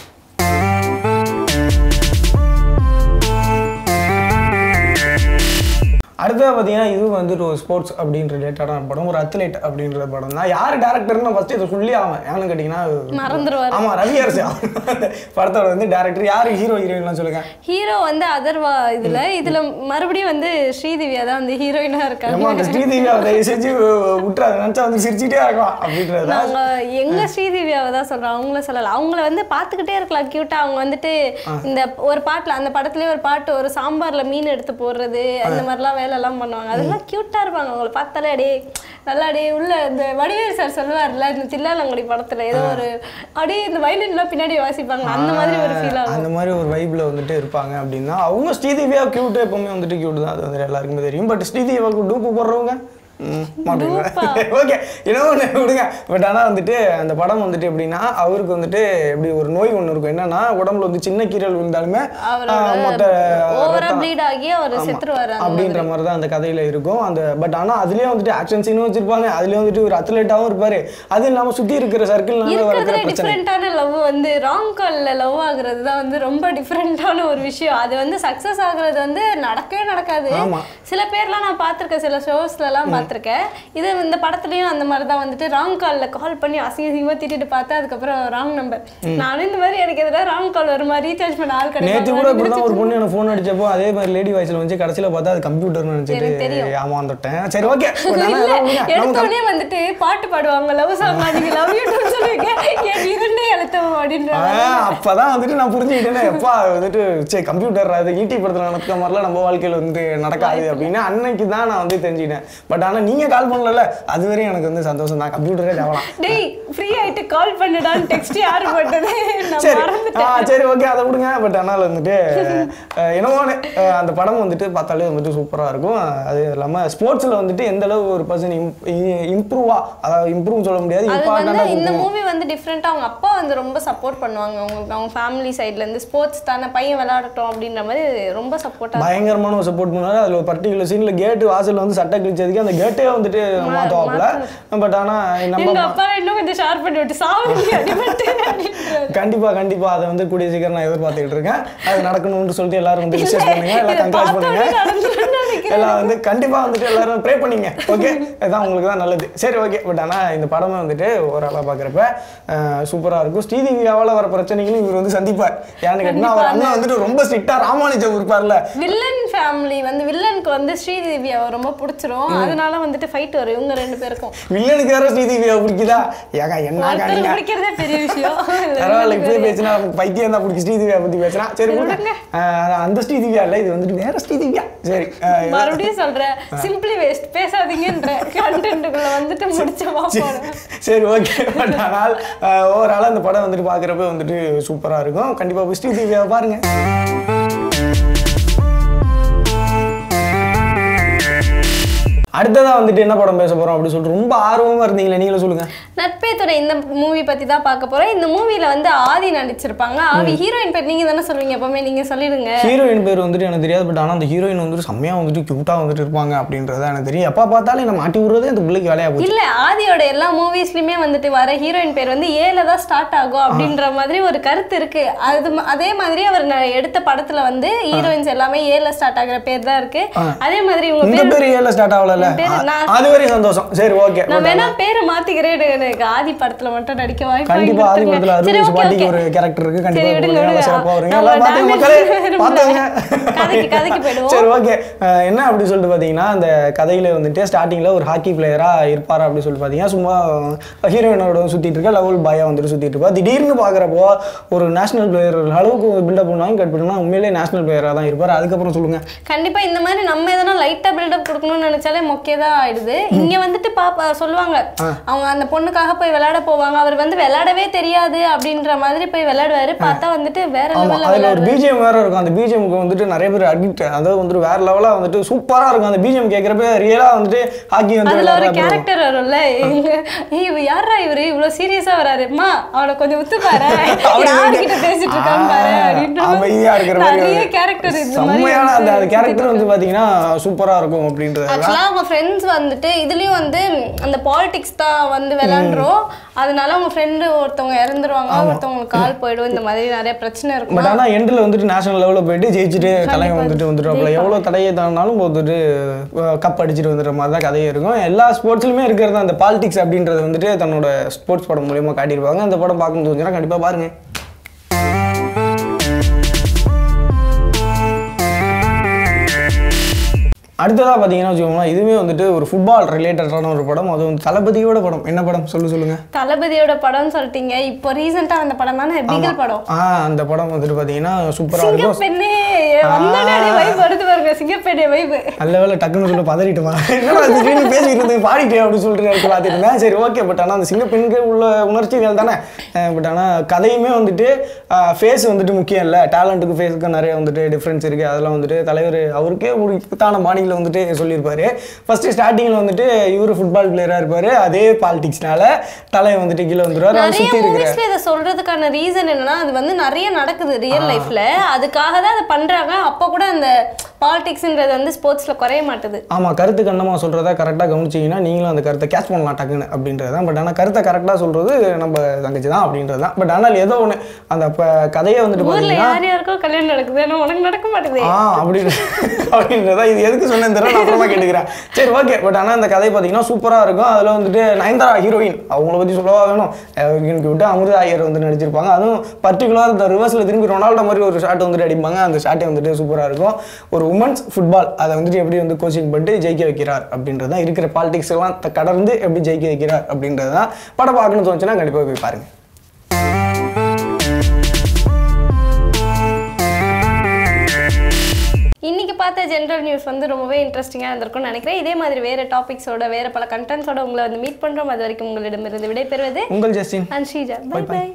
அடுத்தது பார்த்தீங்கன்னா இது வந்துட்டு ஒரு ஸ்போர்ட்ஸ் அப்படின்ற ரிலேட்டடான படம் ஒரு அத்லெட் அப்படின்ற படம் தான் யார் டேரக்டர்னு ஃபஸ்ட்டு இதை சொல்லி ஆகும் ஏன்னு கேட்டிங்கன்னா ஆமா ரவி அரசு படத்தோட வந்து டேரக்டர் யார் ஹீரோ ஹீரோயின்லாம் சொல்லுங்க ஹீரோ வந்து அதர்வா இதில் இதில் மறுபடியும் வந்து ஸ்ரீதிவியா தான் வந்து ஹீரோயினாக இருக்காங்க ஆமாம் அந்த ஸ்ரீதிவியா தயவு செஞ்சு விட்டுறாத நினச்சா வந்து சிரிச்சுட்டே இருக்கலாம் அப்படின்றது எங்க ஸ்ரீதிவியாவை தான் சொல்கிறோம் அவங்கள சொல்லலாம் அவங்கள வந்து பார்த்துக்கிட்டே இருக்கலாம் க்யூட்டாக அவங்க வந்துட்டு இந்த ஒரு பாட்டில் அந்த படத்துலயே ஒரு பாட்டு ஒரு சாம்பாரில் மீன் எடுத்து போடுறது அந்த மாதிரிலாம் ஸ்டைலெல்லாம் பண்ணுவாங்க அதெல்லாம் க்யூட்டாக இருப்பாங்க அவங்கள பார்த்தாலே அடி நல்லா அடி உள்ள இந்த வடிவேல் சார் சொல்லுவார்ல இந்த தில்லாலங்குடி படத்தில் ஏதோ ஒரு அடி இந்த வயலின்லாம் பின்னாடி வாசிப்பாங்க அந்த மாதிரி ஒரு ஃபீல் ஆகும் அந்த மாதிரி ஒரு வைப்ல வந்துட்டு இருப்பாங்க அப்படின்னா அவங்க ஸ்ரீதேவியா க்யூட்டு எப்பவுமே வந்துட்டு க்யூட் தான் அது வந்து எல்லாருக்குமே தெரியும் பட் ஸ்ரீதேவியாவுக்கு டூப்பு போடுறவங்க ஏன்னா <laughs> ஒன்று விடுங்க பட் ஆனால் வந்துட்டு அந்த படம் வந்துட்டு எப்படின்னா அவருக்கு வந்துட்டு இப்படி ஒரு நோய் ஒண்ணு இருக்கும் என்னன்னா உடம்புல வந்து சின்ன கீரல் விழுந்தாலுமே மொட்டை அப்படின்ற மாதிரி தான் அந்த கதையில இருக்கும் அந்த பட் ஆனா அதுலேயே வந்துட்டு ஆக்ஷன் சீனும் வச்சிருப்பாங்க அதுலேயே வந்துட்டு ஒரு அத்லெட்டாவும் இருப்பார் அது இல்லாம சுற்றி இருக்கிற சர்க்கிள் வர லவ் வந்து ராங் கால்ல லவ் ஆகுறது தான் வந்து ரொம்ப டிஃப்ரெண்ட்டான ஒரு விஷயம் அது வந்து சக்ஸஸ் ஆகுறது வந்து நடக்கவே நடக்காது சில பேர்லாம் நான் பார்த்துருக்கேன் சில ஷோஸ்ல எல்லாம் பார்த்துருக்கேன் இது இந்த படத்துலையும் அந்த மாதிரி தான் வந்துட்டு ராங் காலில் கால் பண்ணி அசிங்க அசிங்கமாக திட்டிட்டு பார்த்தா அதுக்கப்புறம் ராங் நம்பர் நானும் இந்த மாதிரி எனக்கு எதாவது ராங் கால் மாதிரி ரீசார்ஜ் பண்ண ஆள் கிடையாது நேற்று கூட இப்படி தான் ஒரு பொண்ணு எனக்கு ஃபோன் அடிச்சப்போ அதே மாதிரி லேடி வாய்ஸில் வந்து கடைசியில் பார்த்தா அது கம்ப்யூட்டர்னு நினச்சிட்டு வந்துட்டேன் சரி ஓகே எடுத்தோடனே வந்துட்டு பாட்டு பாடுவாங்க லவ் சாங் அன்னைக்கு லவ் யூ சொல்லியிருக்கேன் என் அப்படின்ற அப்பதான் வந்துட்டு நான் புரிஞ்சுக்கிட்டேன் எப்பா வந்துட்டு சே கம்ப்யூட்டர் அது ஈட்டி படத்தில் நடக்கிற மாதிரிலாம் நம்ம வாழ்க்கையில் வந்து நடக்காது அப்படின்னு அன்னைக்கு தான் நான் வந்து தெரிஞ்சுக்கிட்டேன் பட் ஆனால் ஆனா நீங்க கால் பண்ணல அது வரையும் எனக்கு வந்து சந்தோஷம் தான் கம்ப்யூட்டரே தேவலாம் டேய் ஃப்ரீ ஆயிட்டு கால் பண்ணடான்னு டெக்ஸ்ட் யார் போட்டது சரி ஆ சரி ஓகே அதை விடுங்க பட் ஆனால் வந்துட்டு என்னமோ அந்த படம் வந்துட்டு பார்த்தாலே வந்துட்டு சூப்பராக இருக்கும் அது இல்லாமல் ஸ்போர்ட்ஸில் வந்துட்டு எந்த அளவு ஒரு பர்சன் இம்ப்ரூவா அதாவது இம்ப்ரூவ் சொல்ல முடியாது இம்பார்ட்டண்டாக இந்த மூவி வந்து டிஃப்ரெண்ட்டாக அவங்க அப்பா வந்து ரொம்ப சப்போர்ட் பண்ணுவாங்க அவங்க அவங்க ஃபேமிலி சைட்லேருந்து ஸ்போர்ட்ஸ் தானே பையன் விளையாடட்டும் அப்படின்ற மாதிரி ரொம்ப சப்போர்ட் பயங்கரமான ஒரு சப்போர்ட் பண்ணுவாங்க அதில் ஒரு பர்டிகுலர் சீனில் கேட்டு வாசலில் வந்து சட்டை கிழிச்சதுக்கு அந்த ஷர்ட்டே வந்துட்டு மாத்துவாப்புல பட் ஆனா நம்ம அப்பா இன்னும் கொஞ்சம் ஷேர் பண்ணி விட்டு சாவடி <laughs> கண்டிப்பா கண்டிப்பா அதை வந்து கூடிய சீக்கிரம் நான் எதிர்பார்த்துக்கிட்டு இருக்கேன் அது நடக்கணும்னு சொல்லிட்டு எல்லாரும் வந்து விஷயம் பண்ணுங்க எல்லாம் கங்க்ராட் பண்ணுங்க எல்லாம் வந்து கண்டிப்பாக வந்துட்டு எல்லாரும் ப்ரே பண்ணிங்க ஓகே இதான் உங்களுக்கு தான் நல்லது சரி ஓகே பட் ஆனால் இந்த படமே வந்துட்டு ஓரளவு பார்க்குறப்ப சூப்பராக இருக்கும் ஸ்ரீதிவியாவால் வர பிரச்சனைகளும் இவர் வந்து சந்திப்பார் ஏன்னு கேட்டால் அவர் அண்ணா வந்துட்டு ரொம்ப ஸ்ட்ரிக்டாக ராமானுஜம் இருப்பார்ல வில்லன் ஃபேமிலி வந்து வில்லனுக்கு வந்து ஸ்ரீதிவியாவை ரொம்ப பிடிச்சிரும் அதனால தான் வந்துட்டு ஃபைட் வரும் இவங்க ரெண்டு பேருக்கும் வில்லனுக்கு வேற ஸ்ரீதேவியா பிடிக்குதா ஏங்க என்ன காரணம் பிடிக்கிறதே பெரிய விஷயம் <laughs> பரவாயில்ல இப்படி பேசினா பைத்தியம் தான் பிடிக்கும் ஸ்ரீதேவியா பத்தி பேசுனா சரி அந்த ஸ்ரீதேவியா இல்ல இது வந்துட்டு வேற ஸ்ரீதேவியா சரி மறுபடியும் சொல்றேன் சிம்பிளி வேஸ்ட் பேசாதீங்கன்ற கண்டென்ட்டுக்குள்ள வந்துட்டு முடிச்சமா சரி ஓகே பட் ஆனால் ஓவரால் அந்த படம் வந்துட்டு பார்க்குறப்ப வந்துட்டு சூப்பராக இருக்கும் கண்டிப்பாக thank you அடுத்ததான் வந்துட்டு என்ன படம் பேச போறோம் அப்படின்னு சொல்லிட்டு ரொம்ப ஆர்வமாக இருந்தீங்களே நீங்களும் சொல்லுங்க நட்பே இந்த மூவி பத்தி தான் பார்க்க போறோம் இந்த மூவியில் வந்து ஆதி நடிச்சிருப்பாங்க ஆதி ஹீரோயின் பேர் நீங்க தானே சொல்லுவீங்க எப்பவுமே நீங்க சொல்லிடுங்க ஹீரோயின் பேர் வந்துட்டு எனக்கு தெரியாது பட் ஆனால் அந்த ஹீரோயின் வந்துட்டு செம்மையா வந்துட்டு கியூட்டா வந்துட்டு இருப்பாங்க அப்படின்றத எனக்கு தெரியும் எப்ப பார்த்தாலும் என்ன மாட்டி விடுறதே அந்த பிள்ளைக்கு வேலையா போகுது இல்ல ஆதியோட எல்லா மூவிஸ்லயுமே வந்துட்டு வர ஹீரோயின் பேர் வந்து ஏல தான் ஸ்டார்ட் ஆகும் அப்படின்ற மாதிரி ஒரு கருத்து இருக்கு அது அதே மாதிரி அவர் எடுத்த படத்துல வந்து ஹீரோயின்ஸ் எல்லாமே ஏல ஸ்டார்ட் ஆகுற பேர் தான் இருக்கு அதே மாதிரி இவங்க பேர் ஏல ஸ்டார்ட் ஆகல அது வரை சந்தோஷம் சரி ஓகே நான் வேணா பேரை மாத்திக்கிறேன் எனக்கு ஆதி படத்துல மட்டும் நடிக்க வாய்ப்பு கண்டிப்பா ஆதி படத்துல அருண் பாட்டிக்கு ஒரு கேரக்டர் இருக்கு கண்டிப்பா சிறப்பா வருங்க எல்லாம் பாத்து மக்களே பாத்துங்க கதைக்கு கதைக்கு போயிடுவோம் சரி ஓகே என்ன அப்படி சொல்லிட்டு பாத்தீங்கன்னா அந்த கதையில வந்துட்டு ஸ்டார்டிங்ல ஒரு ஹாக்கி பிளேயரா இருப்பாரா அப்படி சொல்லிட்டு பாத்தீங்கன்னா சும்மா ஹீரோயினோட சுத்திட்டு இருக்கா லவ் பாயா வந்துட்டு சுத்திட்டு இருப்பா திடீர்னு பாக்குறப்போ ஒரு நேஷனல் பிளேயர் அளவுக்கு பில்டப் பண்ணுவாங்க கட் பண்ணுவாங்க உண்மையிலேயே நேஷனல் பிளேயரா தான் இருப்பார் அதுக்கப்புறம் சொல்லுங்க கண்டிப்பா இந்த மாதிரி நம்ம எதனா லைட்டா பில்டப் கொடுக்கணும்னு நினைச்சாலே ஓகே தான் ஆயிடுது இங்க வந்துட்டு பாப்பா சொல்லுவாங்க அவங்க அந்த பொண்ணுக்காக போய் விளையாட போவாங்க அவர் வந்து விளையாடவே தெரியாது அப்படின்ற மாதிரி போய் விளையாடுவாரு பார்த்தா வந்துட்டு வேற லெவல்ல அதுல ஒரு பிஜிஎம் வேற இருக்கும் அந்த பிஜிஎம்க்கு வந்துட்டு நிறைய பேர் அடிக்ட் அதாவது வந்துட்டு வேற லெவலா வந்துட்டு சூப்பரா இருக்கும் அந்த பிஜிஎம் கேக்குறப்ப ரியலா வந்துட்டு ஹாக்கி வந்து அதுல ஒரு கேரக்டர் வரும்ல இவ யாரா இவரு இவ்வளவு சீரியஸா வராருமா அவளை கொஞ்சம் உத்து பாரு <laughs> யார்கிட்ட பேசிட்டு பாரு கேரக்டர் அந்த கேரக்டர் வந்து பாத்தீங்கன்னா சூப்பரா இருக்கும் அப்படின்றது அவங்க ஃப்ரெண்ட்ஸ் வந்துட்டு இதுலேயும் வந்து அந்த பாலிடிக்ஸ் தான் வந்து விளாண்டுறோம் அதனால அவங்க ஃப்ரெண்டு ஒருத்தவங்க இறந்துருவாங்க ஒருத்தவங்களுக்கு கால் போயிடும் இந்த மாதிரி நிறைய பிரச்சனை இருக்கும் பட் ஆனால் எண்டில் வந்துட்டு நேஷனல் லெவலில் போயிட்டு ஜெயிச்சுட்டு கலைஞர் வந்துட்டு வந்துடுவாங்கள எவ்வளோ தடையை தானாலும் வந்துட்டு கப் அடிச்சுட்டு வந்துடுற மாதிரி தான் கதையே இருக்கும் எல்லா ஸ்போர்ட்ஸ்லையுமே இருக்கிறது அந்த பாலிடிக்ஸ் அப்படின்றது வந்துட்டு தன்னோட ஸ்போர்ட்ஸ் படம் மூலியமாக காட்டியிருப்பாங்க அந்த படம் பார்க்கணும் தோணுச்சுன்னா கண்டிப்பாக பாருங்கள் அடுத்ததாக பார்த்தீங்கன்னா வச்சுக்கோங்களா இதுவே வந்துட்டு ஒரு ஃபுட்பால் ரிலேட்டடான ஒரு படம் அது வந்து தளபதியோட படம் என்ன படம் சொல்லு சொல்லுங்க தளபதியோட படம் சொல்லிட்டீங்க இப்போ ரீசெண்டாக அந்த படம் தானே பிகில் படம் ஆ அந்த படம் வந்துட்டு பார்த்தீங்கன்னா சூப்பராக இருக்கும் பெண்ணே வைப் வருது பாருங்க சிங்கப்பெண்ணே வைப் நல்ல வேலை டக்குன்னு சொல்ல பதறிட்டுமா என்னடா திடீர்னு பேசிட்டு பாடிட்டே அப்படின்னு சொல்லிட்டு பார்த்துருந்தேன் சரி ஓகே பட் ஆனால் அந்த சிங்கப்பெண்ணுக்கு உள்ள உணர்ச்சிகள் தானே பட் ஆனால் கதையுமே வந்துட்டு ஃபேஸ் வந்துட்டு முக்கியம் இல்லை டேலண்ட்டுக்கு ஃபேஸுக்கு நிறைய வந்துட்டு டிஃப்ரென்ஸ் இருக்குது அதெல்லாம் வந்துட்டு தலைவர் அவருக்கே ஒரு தான மானிங் ஸ்டார்டிங்கில் வந்துட்டு சொல்லியிருப்பார் ஃபஸ்ட்டு ஸ்டார்டிங்கில் வந்துட்டு இவர் ஃபுட்பால் பிளேயராக இருப்பார் அதே பாலிடிக்ஸ்னால தலையை வந்துட்டு கீழே வந்துடுவார் அவர் சுற்றி இருக்கிற இதை சொல்கிறதுக்கான ரீசன் என்னன்னா அது வந்து நிறைய நடக்குது ரியல் லைஃப்பில் அதுக்காக தான் அதை பண்ணுறாங்க அப்போ கூட அந்த பாலிடிக்ஸ்ன்றது வந்து ஸ்போர்ட்ஸில் குறைய மாட்டுது ஆமாம் கருத்து கண்ணமாக சொல்கிறதா கரெக்டாக கவனிச்சிங்கன்னா நீங்களும் அந்த கருத்தை கேட்ச் பண்ணலாம் டக்குன்னு அப்படின்றது தான் பட் ஆனால் கருத்தை கரெக்டாக சொல்கிறது நம்ம தங்கச்சி தான் அப்படின்றது தான் பட் ஆனால் ஏதோ ஒன்று அந்த கதையை வந்துட்டு யார் யாருக்கோ கல்யாணம் நடக்குது ஆனால் உனக்கு நடக்க மாட்டேங்குது ஆ அப்படின்னு அப்படின்றதான் இது எதுக்கு சொன்னேன் அப்புறமா கேட்டுக்கிறேன் சரி ஓகே பட் ஆனால் இந்த கதை பார்த்தீங்கன்னா சூப்பராக இருக்கும் அதில் வந்துட்டு நயன்தாரா ஹீரோயின் அவங்கள பற்றி சொல்லவா வேணும் எனக்கு விட்டு அமிர்த ஐயர் வந்து நடிச்சிருப்பாங்க அதுவும் பர்டிகுலராக இந்த ரிவர்ஸில் திரும்பி ரொனால்டோ மாதிரி ஒரு ஷாட் வந்துட்டு அடிப்பாங்க அந்த ஷாட்டே வந்துட்டு சூப்பராக இருக்கும் ஒரு உமன்ஸ் ஃபுட்பால் அதை வந்துட்டு எப்படி வந்து கோச்சிங் பண்ணிட்டு ஜெயிக்க வைக்கிறார் அப்படின்றது தான் இருக்கிற பாலிடிக்ஸ்லாம் கடந்து எப்படி ஜெயிக்க வைக்கிறார் அப்படின்றது தான் படம் பார்க்கணும்னு தோணுச்சுன்னா கண்டிப்பாக போய் பாருங்கள் இன்றைக்கி பார்த்த ஜென்ரல் நியூஸ் வந்து ரொம்பவே இன்ட்ரெஸ்டிங்காக இருந்திருக்கும்னு நினைக்கிறேன் இதே மாதிரி வேறு டாபிக்ஸோட வேறு பல கண்டென்ட்ஸோட உங்களை வந்து மீட் பண்ணுறோம் அது வரைக்கும் உங்களிடமிருந்து விடைபெறுவது உங்கள் Justin and Sheeja bye by